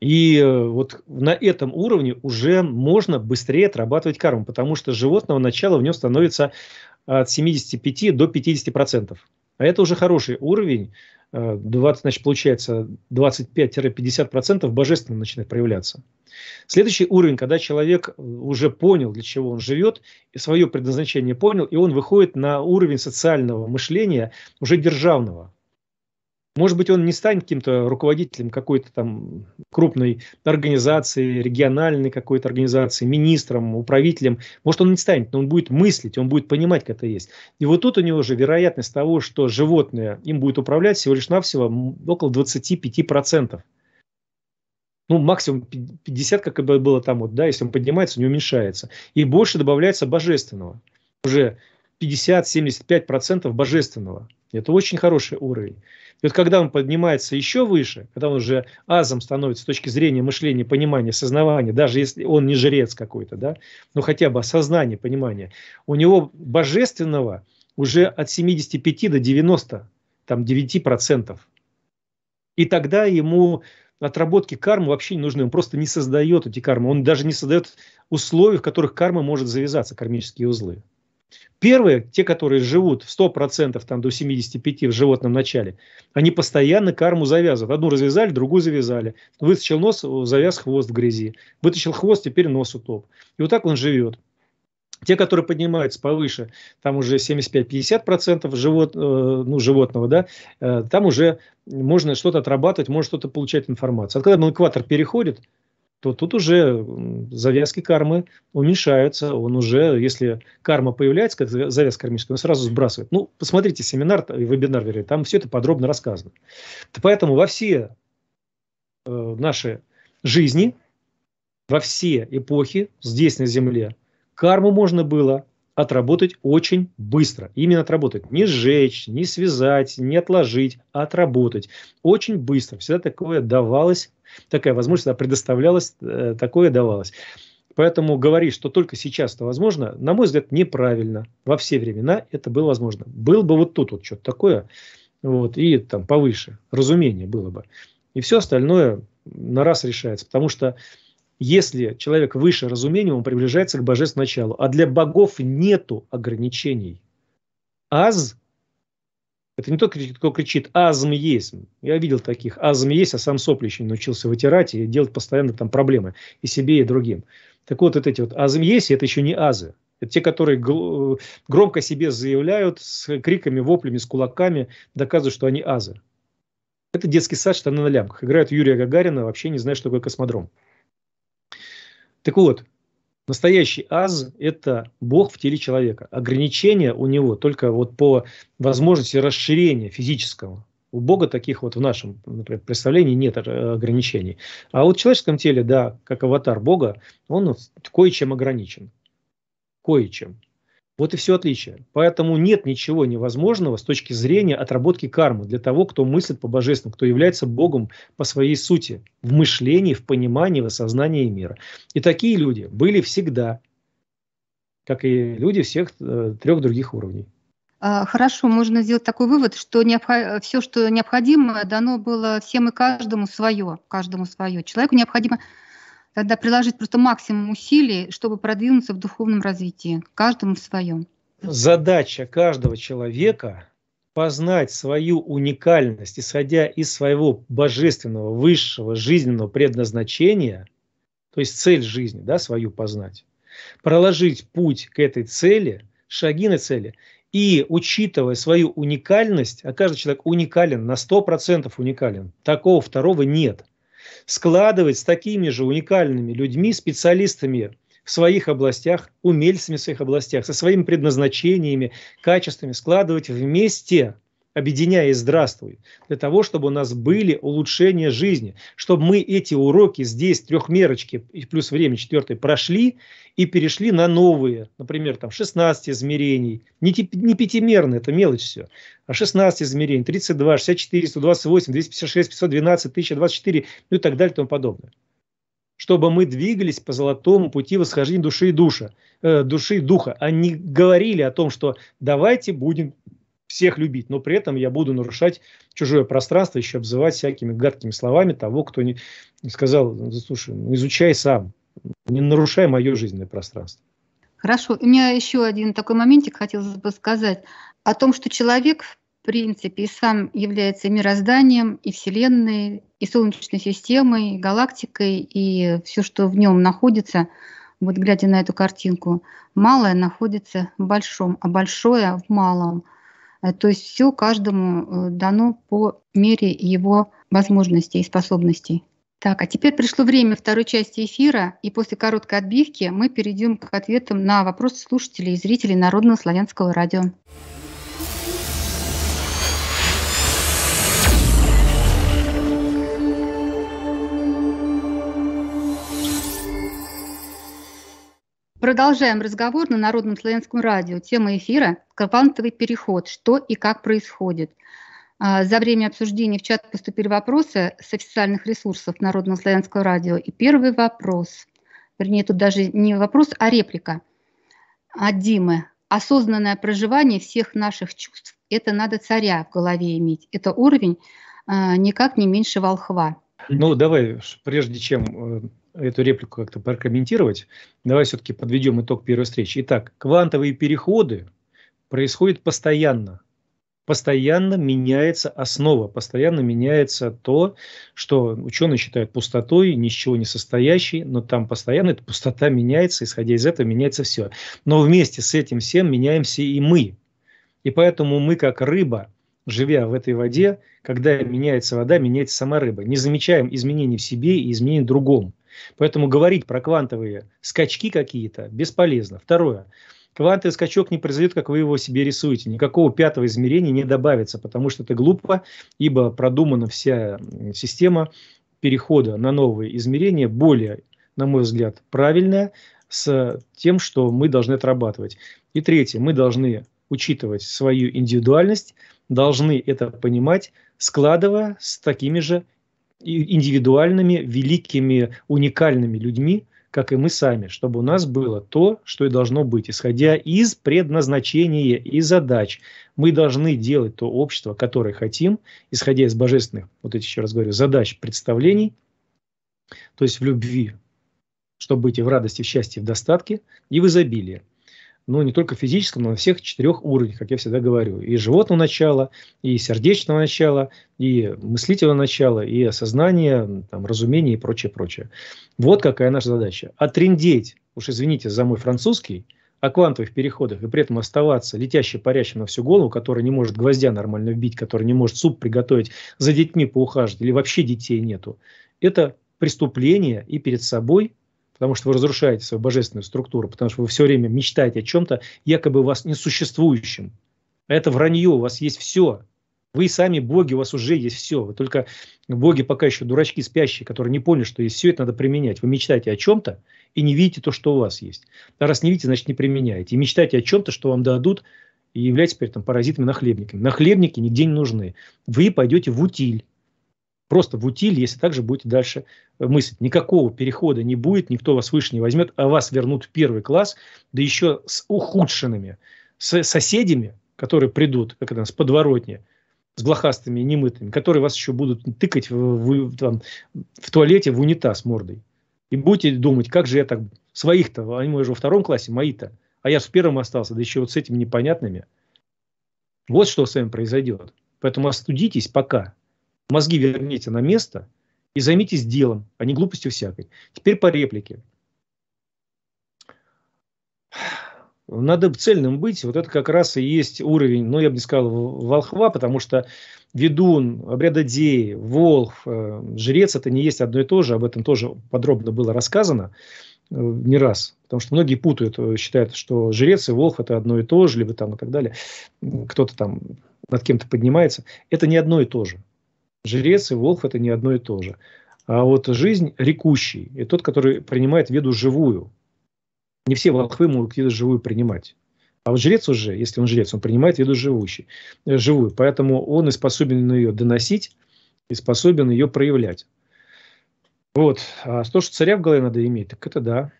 И э, вот на этом уровне уже можно быстрее отрабатывать карму, потому что животного начала в нем становится от 75 до 50 процентов. А это уже хороший уровень 20, э, значит, получается 25-50% божественно начинает проявляться. Следующий уровень, когда человек э, уже понял, для чего он живет, и свое предназначение понял, и он выходит на уровень социального мышления, уже державного. Может быть, он не станет каким-то руководителем какой-то там крупной организации, региональной какой-то организации, министром, управителем. Может, он не станет, но он будет мыслить, он будет понимать, как это есть. И вот тут у него же вероятность того, что животное им будет управлять всего лишь навсего около 25% ну, максимум 50, как бы было там, вот, да, если он поднимается, не уменьшается. И больше добавляется божественного. Уже 50-75% божественного. Это очень хороший уровень. И вот когда он поднимается еще выше, когда он уже азом становится с точки зрения мышления, понимания, сознавания, даже если он не жрец какой-то, да, но хотя бы осознание, понимание, у него божественного уже от 75 до 90, там 9%. И тогда ему отработки кармы вообще не нужны. Он просто не создает эти кармы. Он даже не создает условий, в которых карма может завязаться, кармические узлы. Первые, те, которые живут 100% там, до 75% в животном начале, они постоянно карму завязывают. Одну развязали, другую завязали. Вытащил нос, завяз хвост в грязи. Вытащил хвост, теперь нос утоп. И вот так он живет. Те, которые поднимаются повыше, там уже 75-50% живот, э, ну, животного, да, э, там уже можно что-то отрабатывать, можно что-то получать информацию. А когда экватор переходит, то тут уже завязки кармы уменьшаются. Он уже, если карма появляется, как завязка кармическая, он сразу сбрасывает. Ну, посмотрите семинар, вебинар, вернее, там все это подробно рассказано. Поэтому во все э, наши жизни, во все эпохи здесь на Земле, карму можно было отработать очень быстро. Именно отработать. Не сжечь, не связать, не отложить, а отработать. Очень быстро. Всегда такое давалось, такая возможность предоставлялась, э, такое давалось. Поэтому говорить, что только сейчас это возможно, на мой взгляд, неправильно. Во все времена это было возможно. Был бы вот тут вот что-то такое, вот, и там повыше, разумение было бы. И все остальное на раз решается. Потому что если человек выше разумения, он приближается к божественному началу. А для богов нету ограничений. Аз – это не тот, кто кричит «азм есть». Я видел таких «азм есть», а сам сопли еще не научился вытирать и делать постоянно там проблемы и себе, и другим. Так вот, вот эти вот «азм есть» – это еще не азы. Это те, которые э, громко себе заявляют с криками, воплями, с кулаками, доказывают, что они азы. Это детский сад, штаны на лямках. Играют Юрия Гагарина, вообще не знаю, что такое космодром. Так вот, настоящий аз – это Бог в теле человека. Ограничения у него только вот по возможности расширения физического. У Бога таких вот в нашем например, представлении нет э, ограничений. А вот в человеческом теле, да, как аватар Бога, он кое-чем ограничен. Кое-чем. Вот и все отличие. Поэтому нет ничего невозможного с точки зрения отработки кармы для того, кто мыслит по-божественному, кто является Богом по своей сути, в мышлении, в понимании, в осознании мира. И такие люди были всегда, как и люди всех э, трех других уровней.
А, хорошо, можно сделать такой вывод, что необх... все, что необходимо, дано было всем и каждому свое, каждому свое. Человеку необходимо Тогда приложить просто максимум усилий, чтобы продвинуться в духовном развитии, каждому в своем.
Задача каждого человека познать свою уникальность, исходя из своего божественного, высшего, жизненного предназначения, то есть цель жизни, да, свою познать, проложить путь к этой цели, шаги на цели, и учитывая свою уникальность, а каждый человек уникален, на 100% уникален, такого второго нет, складывать с такими же уникальными людьми, специалистами в своих областях, умельцами в своих областях, со своими предназначениями, качествами, складывать вместе – объединяя «Здравствуй», для того, чтобы у нас были улучшения жизни, чтобы мы эти уроки здесь, трехмерочки плюс время четвертой, прошли и перешли на новые, например, там 16 измерений, не, не пятимерные, это мелочь все, а 16 измерений, 32, 64, 128, 256, 512, 1024, ну и так далее и тому подобное. Чтобы мы двигались по золотому пути восхождения души и душа, э, души и духа, а не говорили о том, что давайте будем всех любить, но при этом я буду нарушать чужое пространство, еще обзывать всякими гадкими словами того, кто не сказал, слушай, ну, изучай сам, не нарушай мое жизненное пространство.
Хорошо. У меня еще один такой моментик хотелось бы сказать о том, что человек, в принципе, и сам является мирозданием, и Вселенной, и Солнечной системой, и галактикой, и все, что в нем находится, вот глядя на эту картинку, малое находится в большом, а большое в малом – Э, то есть все каждому э, дано по мере его возможностей и способностей. Так, а теперь пришло время второй части эфира, и после короткой отбивки мы перейдем к ответам на вопросы слушателей и зрителей Народного славянского радио. Продолжаем разговор на Народном славянском радио. Тема эфира – квантовый переход. Что и как происходит. А, за время обсуждения в чат поступили вопросы с официальных ресурсов Народного славянского радио. И первый вопрос, вернее, тут даже не вопрос, а реплика от «А, Димы. Осознанное проживание всех наших чувств – это надо царя в голове иметь. Это уровень а, никак не меньше волхва.
Ну, давай, прежде чем э, эту реплику как-то прокомментировать. Давай все-таки подведем итог первой встречи. Итак, квантовые переходы происходят постоянно. Постоянно меняется основа, постоянно меняется то, что ученые считают пустотой, ничего не состоящей, но там постоянно эта пустота меняется, исходя из этого меняется все. Но вместе с этим всем меняемся и мы. И поэтому мы как рыба – живя в этой воде, когда меняется вода, меняется сама рыба. Не замечаем изменений в себе и изменений в другом. Поэтому говорить про квантовые скачки какие-то бесполезно. Второе. Квантовый скачок не произойдет, как вы его себе рисуете. Никакого пятого измерения не добавится, потому что это глупо, ибо продумана вся система перехода на новые измерения, более, на мой взгляд, правильная, с тем, что мы должны отрабатывать. И третье, мы должны учитывать свою индивидуальность, должны это понимать, складывая с такими же индивидуальными, великими, уникальными людьми, как и мы сами, чтобы у нас было то, что и должно быть, исходя из предназначения и задач. Мы должны делать то общество, которое хотим, исходя из божественных, вот эти еще раз говорю, задач, представлений, то есть в любви, чтобы быть и в радости, в счастье, в достатке и в изобилии ну, не только физическом, но на всех четырех уровнях, как я всегда говорю. И животного начала, и сердечного начала, и мыслительного начала, и осознания, там, разумения и прочее, прочее. Вот какая наша задача. Отриндеть, уж извините за мой французский, о квантовых переходах и при этом оставаться летящей парящим на всю голову, который не может гвоздя нормально вбить, который не может суп приготовить, за детьми поухаживать или вообще детей нету, это преступление и перед собой, потому что вы разрушаете свою божественную структуру, потому что вы все время мечтаете о чем-то якобы у вас несуществующем. Это вранье, у вас есть все. Вы сами боги, у вас уже есть все. Вы только боги пока еще дурачки спящие, которые не поняли, что есть все это надо применять. Вы мечтаете о чем-то и не видите то, что у вас есть. А раз не видите, значит не применяете. И мечтаете о чем-то, что вам дадут, и являетесь при этом паразитами-нахлебниками. Нахлебники нигде не нужны. Вы пойдете в утиль. Просто в утиль, если также будете дальше э, мыслить. Никакого перехода не будет, никто вас выше не возьмет, а вас вернут в первый класс, да еще с ухудшенными с соседями, которые придут, как это, с подворотни, с блохастыми, немытыми, которые вас еще будут тыкать в, в, там, в туалете, в унитаз мордой. И будете думать, как же я так... Своих-то, они уже во втором классе, мои-то. А я в первом остался, да еще вот с этими непонятными. Вот что с вами произойдет. Поэтому остудитесь пока. Мозги верните на место и займитесь делом, а не глупостью всякой. Теперь по реплике. Надо цельным быть. Вот это как раз и есть уровень, ну, я бы не сказал, волхва, потому что ведун, обрядодей, волх, э, жрец – это не есть одно и то же. Об этом тоже подробно было рассказано э, не раз. Потому что многие путают, э, считают, что жрец и волх – это одно и то же, либо там и так далее. Кто-то там над кем-то поднимается. Это не одно и то же. Жрец и волхв – это не одно и то же. А вот жизнь рекущий – и тот, который принимает веду живую. Не все волхвы могут веду живую принимать. А вот жрец уже, если он жрец, он принимает веду живущий, э, живую. Поэтому он и способен ее доносить, и способен ее проявлять. Вот. А то, что царя в голове надо иметь, так это да.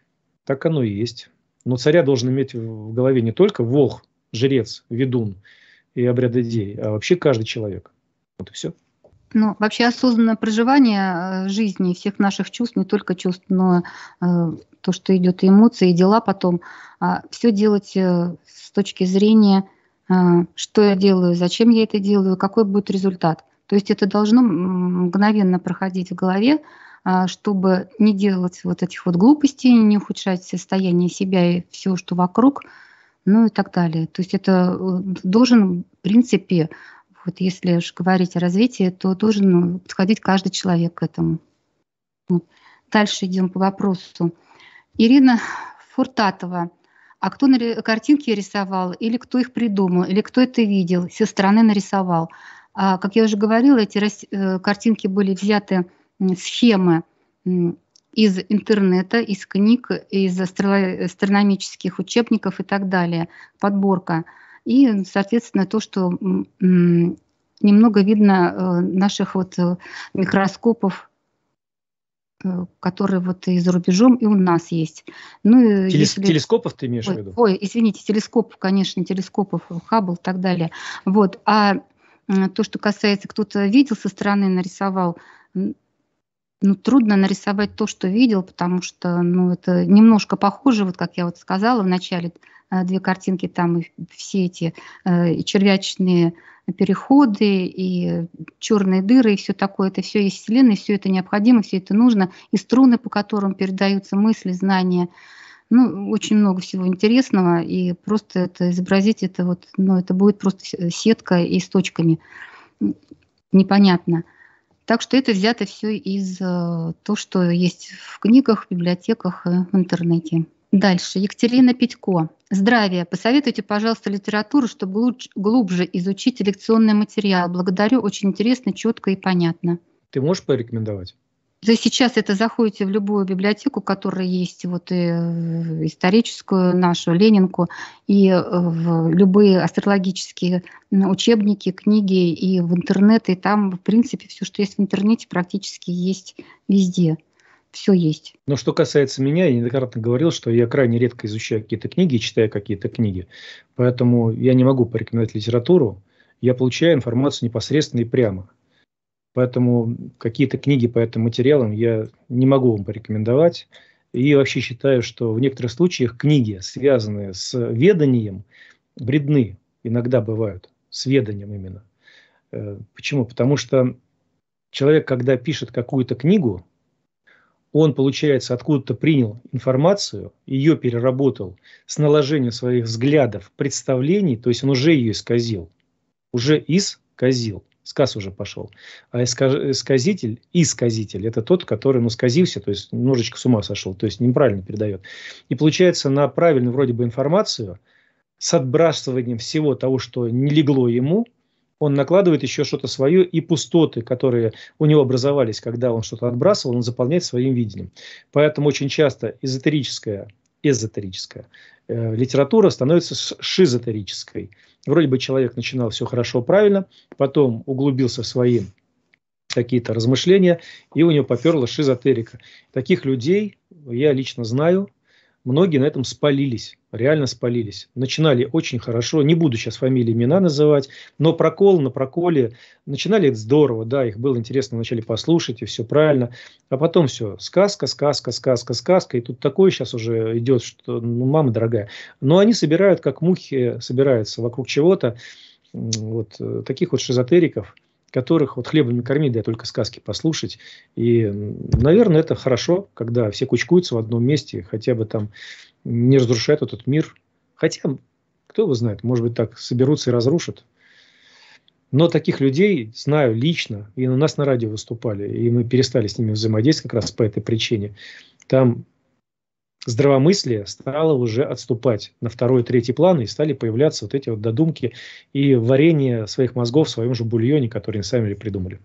Так оно и есть. Но царя должен иметь в голове не только волх, жрец, ведун и обрядодей, а вообще каждый человек. Вот и все.
Ну, вообще осознанное проживание э, жизни, всех наших чувств, не только чувств, но э, то, что идет и эмоции, и дела потом, а все делать э, с точки зрения, э, что я делаю, зачем я это делаю, какой будет результат. То есть это должно мгновенно проходить в голове, э, чтобы не делать вот этих вот глупостей, не ухудшать состояние себя и все, что вокруг, ну и так далее. То есть это э, должен, в принципе, вот если уж говорить о развитии, то должен ну, подходить каждый человек к этому. Дальше идем по вопросу. Ирина Фуртатова. А кто на картинки рисовал, или кто их придумал, или кто это видел, со стороны нарисовал. А, как я уже говорила, эти рас... Э, картинки были взяты схемы из интернета, из книг, из астрономических учебников и так далее, подборка. И, соответственно, то, что немного видно э, наших вот э, микроскопов, э, которые вот и за рубежом, и у нас есть. Ну, Телес, если... Телескопов ты имеешь ой, в виду? Ой, извините, телескопов, конечно, телескопов, Хаббл и так далее. Вот. А то, что касается, кто-то видел со стороны, нарисовал, ну, трудно нарисовать то, что видел, потому что, ну, это немножко похоже, вот как я вот сказала в начале, э, две картинки там и все эти э, червячные переходы и черные дыры и все такое, это все есть Вселенная, все это необходимо, все это нужно, и струны, по которым передаются мысли, знания, ну, очень много всего интересного, и просто это изобразить, это вот, ну, это будет просто э, сетка и с точками, непонятно. Так что это взято все из э, то, что есть в книгах, в библиотеках, в интернете. Дальше. Екатерина Петько. Здравия. Посоветуйте, пожалуйста, литературу, чтобы глубже, глубже изучить лекционный материал. Благодарю. Очень интересно, четко и понятно.
Ты можешь порекомендовать?
Вы сейчас это заходите в любую библиотеку, которая есть, вот и э, историческую нашу, Ленинку, и э, в любые астрологические учебники, книги, и в интернет, и там, в принципе, все, что есть в интернете, практически есть везде все есть.
Но что касается меня, я неоднократно говорил, что я крайне редко изучаю какие-то книги, читаю какие-то книги, поэтому я не могу порекомендовать литературу. Я получаю информацию непосредственно и прямо. Поэтому какие-то книги по этим материалам я не могу вам порекомендовать. И вообще считаю, что в некоторых случаях книги, связанные с веданием, вредны. Иногда бывают. С веданием именно. Э, почему? Потому что человек, когда пишет какую-то книгу, он, получается, откуда-то принял информацию, ее переработал с наложением своих взглядов, представлений, то есть он уже ее исказил. Уже исказил сказ уже пошел. А исказитель, исказитель, это тот, который, ну, сказился, то есть немножечко с ума сошел, то есть неправильно передает. И получается, на правильную вроде бы информацию с отбрасыванием всего того, что не легло ему, он накладывает еще что-то свое, и пустоты, которые у него образовались, когда он что-то отбрасывал, он заполняет своим видением. Поэтому очень часто эзотерическая эзотерическая. Э, литература становится шизотерической. Вроде бы человек начинал все хорошо, правильно, потом углубился в свои какие-то размышления, и у него поперла шизотерика. Таких людей я лично знаю, многие на этом спалились реально спалились. Начинали очень хорошо, не буду сейчас фамилии, имена называть, но прокол на проколе. Начинали это здорово, да, их было интересно вначале послушать, и все правильно. А потом все, сказка, сказка, сказка, сказка, и тут такое сейчас уже идет, что, ну, мама дорогая. Но они собирают, как мухи собираются вокруг чего-то, вот э, таких вот шизотериков, которых вот хлебом не кормить, да только сказки послушать. И, наверное, это хорошо, когда все кучкуются в одном месте, хотя бы там не разрушает этот мир. Хотя, кто его знает, может быть, так соберутся и разрушат. Но таких людей знаю лично, и у нас на радио выступали, и мы перестали с ними взаимодействовать как раз по этой причине. Там здравомыслие стало уже отступать на второй, третий план, и стали появляться вот эти вот додумки и варение своих мозгов в своем же бульоне, который они сами придумали.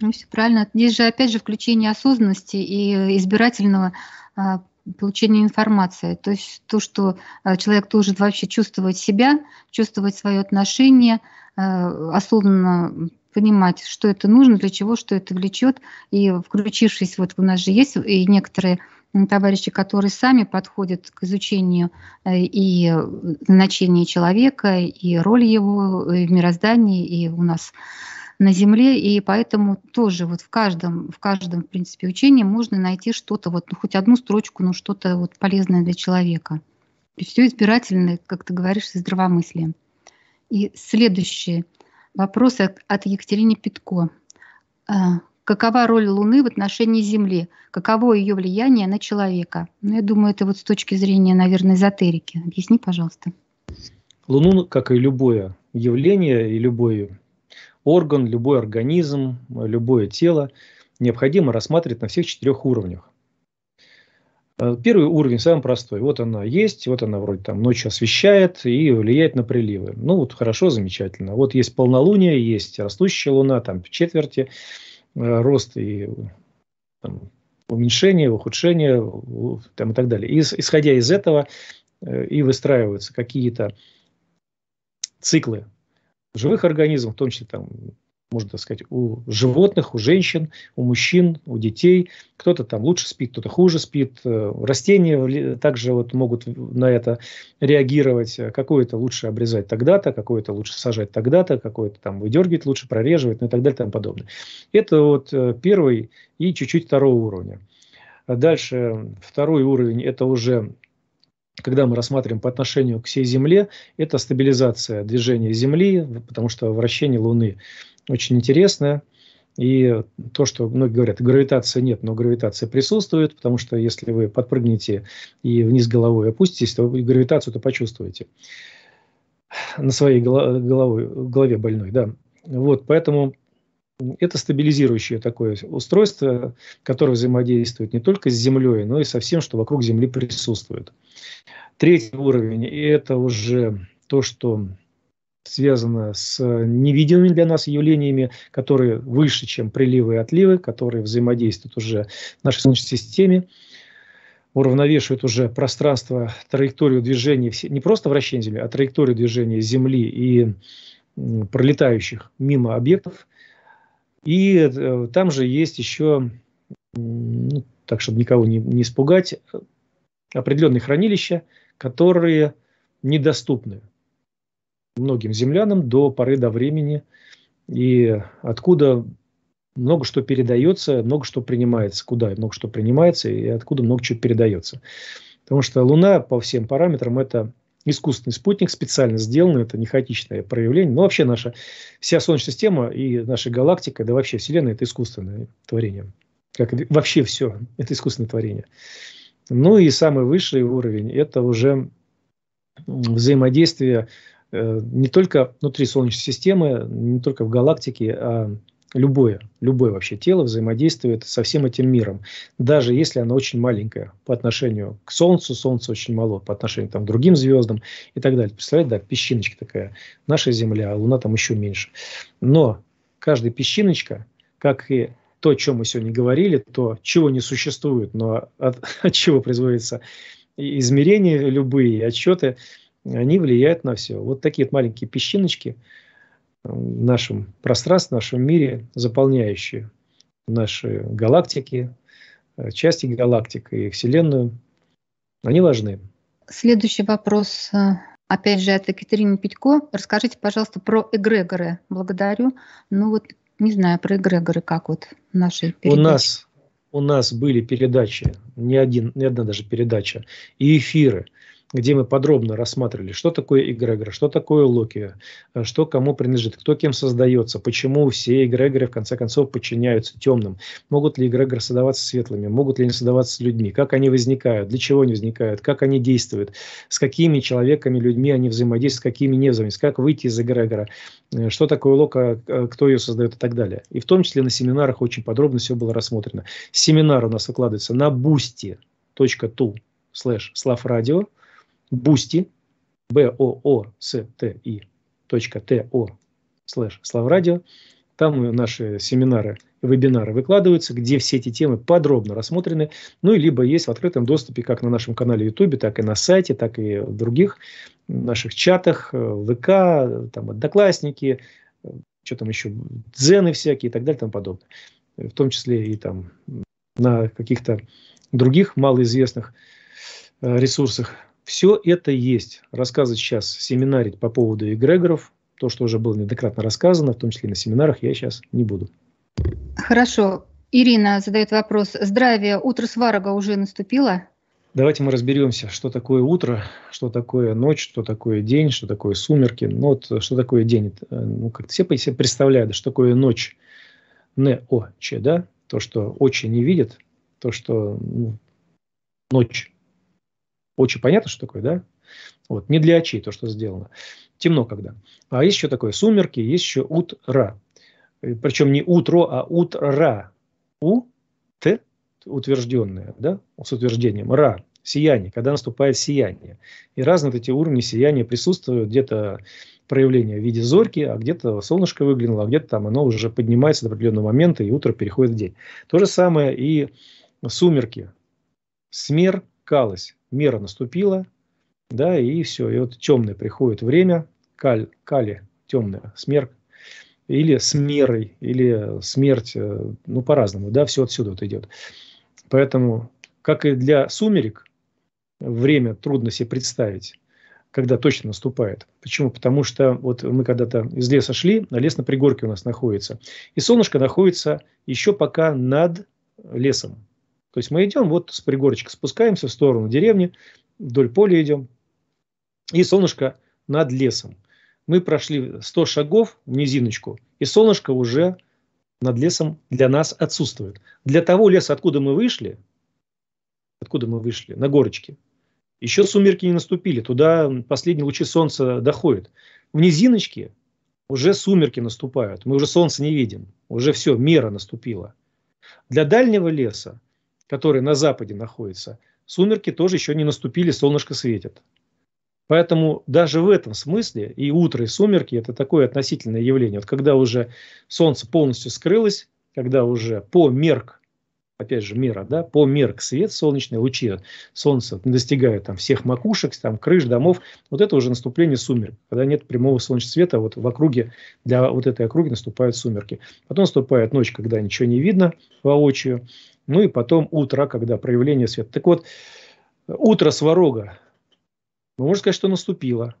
Ну, все правильно. Здесь же, опять же, включение осознанности и избирательного а, получения информации. То есть то, что э, человек должен вообще чувствовать себя, чувствовать свое отношение, э, особенно понимать, что это нужно, для чего, что это влечет. И включившись, вот у нас же есть и некоторые товарищи, которые сами подходят к изучению э, и значения человека, и роли его и в мироздании, и у нас на Земле, и поэтому тоже вот в каждом, в каждом, в принципе, учении можно найти что-то, вот ну, хоть одну строчку, но что-то вот полезное для человека. И все избирательное, как ты говоришь, со здравомыслием. И следующий вопрос от Екатерины Питко. А, какова роль Луны в отношении Земли? Каково ее влияние на человека? Ну, я думаю, это вот с точки зрения, наверное, эзотерики. Объясни, пожалуйста.
Луну, как и любое явление и любой орган, любой организм, любое тело необходимо рассматривать на всех четырех уровнях. Э, первый уровень самый простой. Вот она есть, вот она вроде там ночью освещает и влияет на приливы. Ну вот хорошо, замечательно. Вот есть полнолуние, есть растущая луна, там в четверти э, рост и там, уменьшение, ухудшение там, и так далее. И, исходя из этого э, и выстраиваются какие-то циклы живых организмов, в том числе там можно так сказать, у животных, у женщин, у мужчин, у детей. Кто-то там лучше спит, кто-то хуже спит. Э, растения также вот могут на это реагировать. Э, какое-то лучше обрезать тогда-то, какое-то лучше сажать тогда-то, какое-то там выдергивать лучше, прореживать, ну и так далее и тому подобное. Это вот э, первый и чуть-чуть второго уровня. Дальше второй уровень – это уже когда мы рассматриваем по отношению к всей Земле, это стабилизация движения Земли, потому что вращение Луны очень интересное. И то, что многие говорят, гравитации нет, но гравитация присутствует, потому что если вы подпрыгнете и вниз головой опуститесь, то вы гравитацию-то почувствуете на своей головой, голове больной. Да. Вот, поэтому это стабилизирующее такое устройство, которое взаимодействует не только с Землей, но и со всем, что вокруг Земли присутствует. Третий уровень – это уже то, что связано с невидимыми для нас явлениями, которые выше, чем приливы и отливы, которые взаимодействуют уже в нашей Солнечной системе, уравновешивают уже пространство, траекторию движения, не просто вращения Земли, а траекторию движения Земли и пролетающих мимо объектов – и э, там же есть еще, ну, так чтобы никого не, не испугать, определенные хранилища, которые недоступны многим землянам до поры до времени, и откуда много что передается, много что принимается, куда много что принимается и откуда много чего передается. Потому что Луна по всем параметрам это искусственный спутник, специально сделанный, это не хаотичное проявление. Но вообще наша вся Солнечная система и наша галактика, да вообще Вселенная – это искусственное творение. Как вообще все – это искусственное творение. Ну и самый высший уровень – это уже взаимодействие э, не только внутри Солнечной системы, не только в галактике, а любое, любое вообще тело взаимодействует со всем этим миром, даже если оно очень маленькое по отношению к Солнцу, Солнце очень мало по отношению там, к другим звездам и так далее. Представляете, да, песчиночка такая, наша Земля, а Луна там еще меньше. Но каждая песчиночка, как и то, о чем мы сегодня говорили, то, чего не существует, но от, от чего производятся измерения любые, отчеты, они влияют на все. Вот такие вот маленькие песчиночки – в нашем пространстве, в нашем мире, заполняющие наши галактики, э, части галактик и Вселенную, они важны.
Следующий вопрос, э, опять же, от Екатерины Питько. Расскажите, пожалуйста, про эгрегоры. Благодарю. Ну вот, не знаю, про эгрегоры, как вот наши передачи. У нас,
у нас были передачи, не, один, не одна даже передача, и эфиры – где мы подробно рассматривали, что такое эгрегор, что такое локи, э, что кому принадлежит, кто кем создается, почему все эгрегоры в конце концов подчиняются темным, могут ли эгрегоры создаваться светлыми, могут ли они создаваться людьми, как они возникают, для чего они возникают, как они действуют, с какими человеками, людьми они взаимодействуют, с какими не взаимодействуют, как выйти из эгрегора, э, что такое лока, э, кто ее создает и так далее. И в том числе на семинарах очень подробно все было рассмотрено. Семинар у нас выкладывается на boosty.tu slash slavradio. Boosty, b О o с т и точка т о слэш славрадио. Там наши семинары, вебинары выкладываются, где все эти темы подробно рассмотрены. Ну и либо есть в открытом доступе как на нашем канале YouTube, так и на сайте, так и в других наших чатах, э, ВК, там одноклассники, э, что там еще, дзены всякие и так далее и тому подобное. В том числе и там на каких-то других малоизвестных э, ресурсах все это есть. Рассказывать сейчас, семинарить по поводу эгрегоров, то, что уже было неоднократно рассказано, в том числе и на семинарах, я сейчас не буду.
Хорошо. Ирина задает вопрос. Здравия, утро сварога уже наступило?
Давайте мы разберемся, что такое утро, что такое ночь, что такое день, что такое сумерки. Ну вот, что такое день. Э, ну, как все себе представляют, что такое ночь. Не о че, да? То, что очи не видят, то, что ну, ночь очень понятно, что такое, да? Вот, не для очей то, что сделано. Темно когда. А есть еще такое сумерки, есть еще утро. Э, Причем не утро, а утра. У, т, утвержденное, да, с утверждением, ра, сияние, когда наступает сияние. И разные эти уровни сияния присутствуют, где-то проявление в виде зорьки, а где-то солнышко выглянуло, а где-то там оно уже поднимается до определенного момента, и утро переходит в день. То же самое и сумерки. Смер мера наступила, да, и все. И вот темное приходит время, каль, кали, темное, смерк, или с мерой, или смерть, э, ну, по-разному, да, все отсюда вот идет. Поэтому, как и для сумерек, время трудно себе представить, когда точно наступает. Почему? Потому что вот мы когда-то из леса шли, а лес на пригорке у нас находится, и солнышко находится еще пока над лесом. То есть мы идем, вот с пригорочка спускаемся в сторону деревни, вдоль поля идем, и солнышко над лесом. Мы прошли 100 шагов в низиночку, и солнышко уже над лесом для нас отсутствует. Для того леса, откуда мы вышли, откуда мы вышли, на горочке, еще сумерки не наступили, туда последние лучи солнца доходят. В низиночке уже сумерки наступают, мы уже солнца не видим, уже все, мера наступила. Для дальнего леса которые на западе находятся, сумерки тоже еще не наступили, солнышко светит. Поэтому даже в этом смысле и утро, и сумерки – это такое относительное явление. Вот когда уже солнце полностью скрылось, когда уже по мерк, опять же, мера, да, по мерк свет солнечной, лучи солнца достигают там всех макушек, там крыш, домов, вот это уже наступление сумерек, когда нет прямого солнечного света, вот в округе, для вот этой округи наступают сумерки. Потом наступает ночь, когда ничего не видно воочию, ну и потом утро, когда проявление света. Так вот, утро сварога. Ну, можно сказать, что наступило.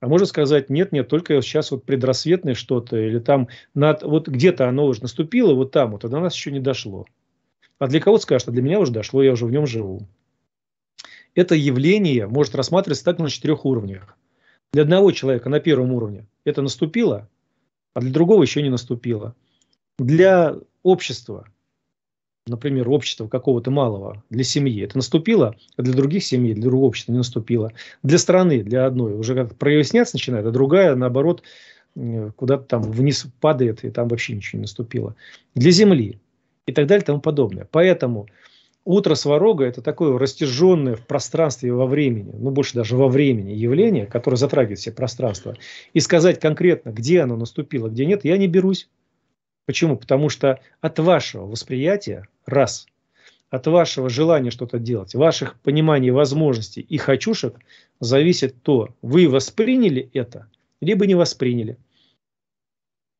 А можно сказать, нет, нет, только сейчас вот предрассветное что-то, или там над, вот где-то оно уже наступило, вот там, вот, а до нас еще не дошло. А для кого-то скажет, а для меня уже дошло, я уже в нем живу. Это явление может рассматриваться так на четырех уровнях. Для одного человека на первом уровне это наступило, а для другого еще не наступило. Для общества – например, общества какого-то малого для семьи, это наступило, а для других семей, для другого общества не наступило. Для страны, для одной уже как проясняться начинает, а другая, наоборот, э, куда-то там вниз падает, и там вообще ничего не наступило. Для земли и так далее и тому подобное. Поэтому утро сварога – это такое растяженное в пространстве и во времени, ну больше даже во времени явление, которое затрагивает все пространство. И сказать конкретно, где оно наступило, где нет, я не берусь. Почему? Потому что от вашего восприятия, раз, от вашего желания что-то делать, ваших пониманий, возможностей и хочушек зависит то, вы восприняли это, либо не восприняли.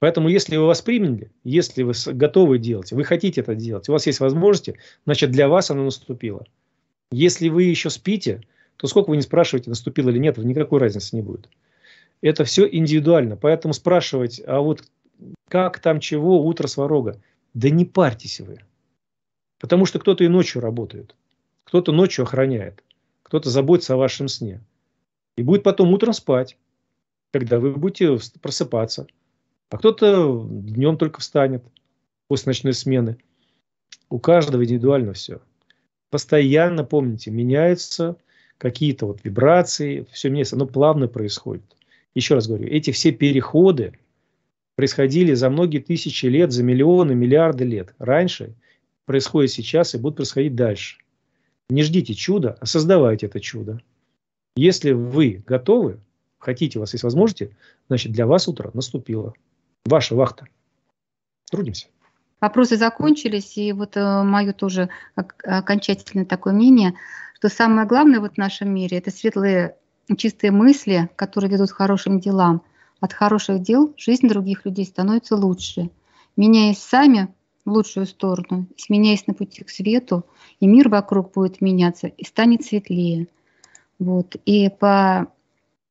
Поэтому, если вы восприняли, если вы готовы делать, вы хотите это делать, у вас есть возможности, значит, для вас оно наступило. Если вы еще спите, то сколько вы не спрашиваете, наступило или нет, никакой разницы не будет. Это все индивидуально. Поэтому спрашивать, а вот как там чего, утро сварога. Да не парьтесь вы. Потому что кто-то и ночью работает, кто-то ночью охраняет, кто-то заботится о вашем сне. И будет потом утром спать, когда вы будете просыпаться. А кто-то днем только встанет после ночной смены. У каждого индивидуально все. Постоянно, помните, меняются какие-то вот вибрации, все меняется, оно плавно происходит. Еще раз говорю, эти все переходы, происходили за многие тысячи лет, за миллионы, миллиарды лет раньше, происходит сейчас и будет происходить дальше. Не ждите чуда, а создавайте это чудо. Если вы готовы, хотите, у вас есть возможности, значит, для вас утро наступило. Ваша вахта. Трудимся.
Вопросы закончились, и вот э, мое тоже окончательное такое мнение, что самое главное вот в нашем мире – это светлые, чистые мысли, которые ведут к хорошим делам – от хороших дел жизнь других людей становится лучше. Меняясь сами в лучшую сторону, сменяясь на пути к свету, и мир вокруг будет меняться и станет светлее. Вот. И по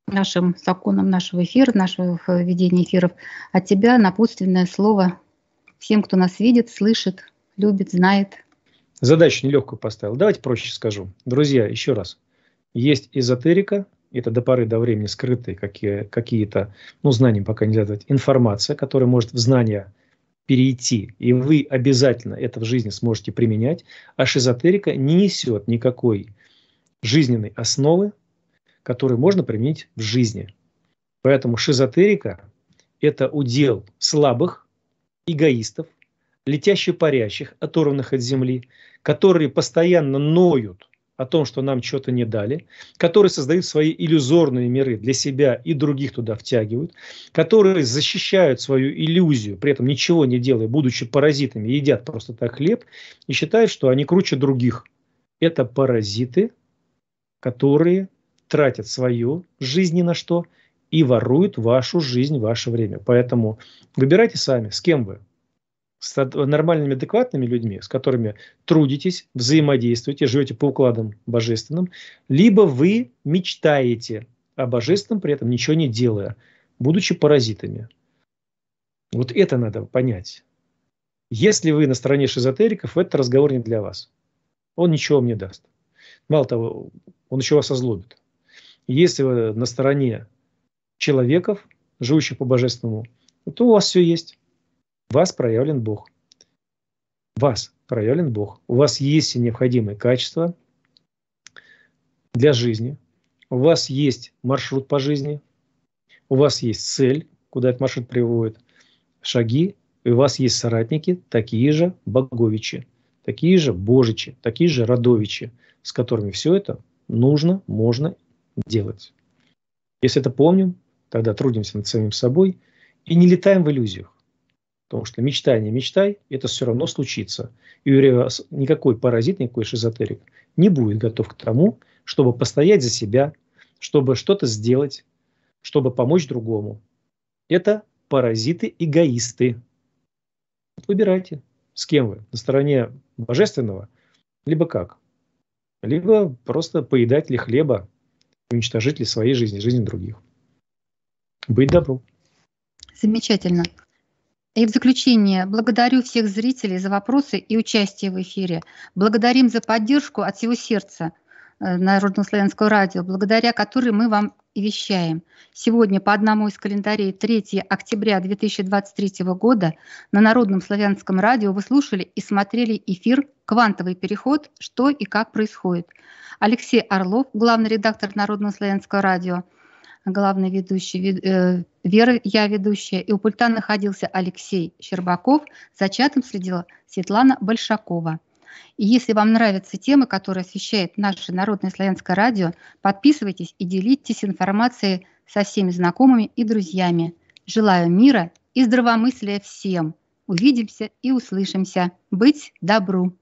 нашим законам нашего эфира, нашего ведения эфиров, от тебя напутственное слово всем, кто нас видит, слышит, любит, знает.
Задачу нелегкую поставил. Давайте проще скажу. Друзья, еще раз. Есть эзотерика, это до поры до времени скрытые какие, какие-то, ну, знания пока нельзя давать информация, которая может в знания перейти, и вы обязательно это в жизни сможете применять, а шизотерика не несет никакой жизненной основы, которую можно применить в жизни. Поэтому шизотерика – это удел слабых, эгоистов, летящих-парящих, оторванных от земли, которые постоянно ноют о том, что нам что-то не дали, которые создают свои иллюзорные миры для себя и других туда втягивают, которые защищают свою иллюзию, при этом ничего не делая, будучи паразитами, едят просто так хлеб и считают, что они круче других. Это паразиты, которые тратят свою жизнь ни на что и воруют вашу жизнь, ваше время. Поэтому выбирайте сами, с кем вы, с нормальными, адекватными людьми, с которыми трудитесь, взаимодействуете, живете по укладам божественным, либо вы мечтаете о божественном, при этом ничего не делая, будучи паразитами. Вот это надо понять. Если вы на стороне шизотериков, этот разговор не для вас. Он ничего вам не даст. Мало того, он еще вас озлобит. Если вы на стороне человеков, живущих по божественному, то у вас все есть вас проявлен Бог. Вас проявлен Бог. У вас есть все необходимые качества для жизни. У вас есть маршрут по жизни. У вас есть цель, куда этот маршрут приводит. Шаги. И у вас есть соратники, такие же боговичи, такие же божичи, такие же родовичи, с которыми все это нужно, можно делать. Если это помним, тогда трудимся над самим собой и не летаем в иллюзиях. Потому что мечтай, не мечтай, это все равно случится. И никакой паразит, никакой шизотерик не будет готов к тому, чтобы постоять за себя, чтобы что-то сделать, чтобы помочь другому. Это паразиты-эгоисты. Выбирайте, с кем вы, на стороне божественного, либо как. Либо просто поедать ли хлеба, уничтожить ли своей жизни, жизни других. Быть добру.
Замечательно. И в заключение, благодарю всех зрителей за вопросы и участие в эфире. Благодарим за поддержку от всего сердца э, Народнославянского радио, благодаря которой мы вам и вещаем. Сегодня по одному из календарей 3 октября 2023 года на Народном славянском радио вы слушали и смотрели эфир «Квантовый переход. Что и как происходит». Алексей Орлов, главный редактор Народного славянского радио – главный ведущий, вед, э, Вера, я ведущая, и у пульта находился Алексей Щербаков, за чатом следила Светлана Большакова. И если вам нравятся темы, которые освещает наше Народное славянское радио, подписывайтесь и делитесь информацией со всеми знакомыми и друзьями. Желаю мира и здравомыслия всем. Увидимся и услышимся. Быть добру!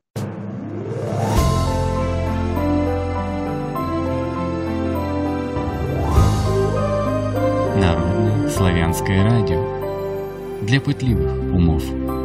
Славянское радио для пытливых умов.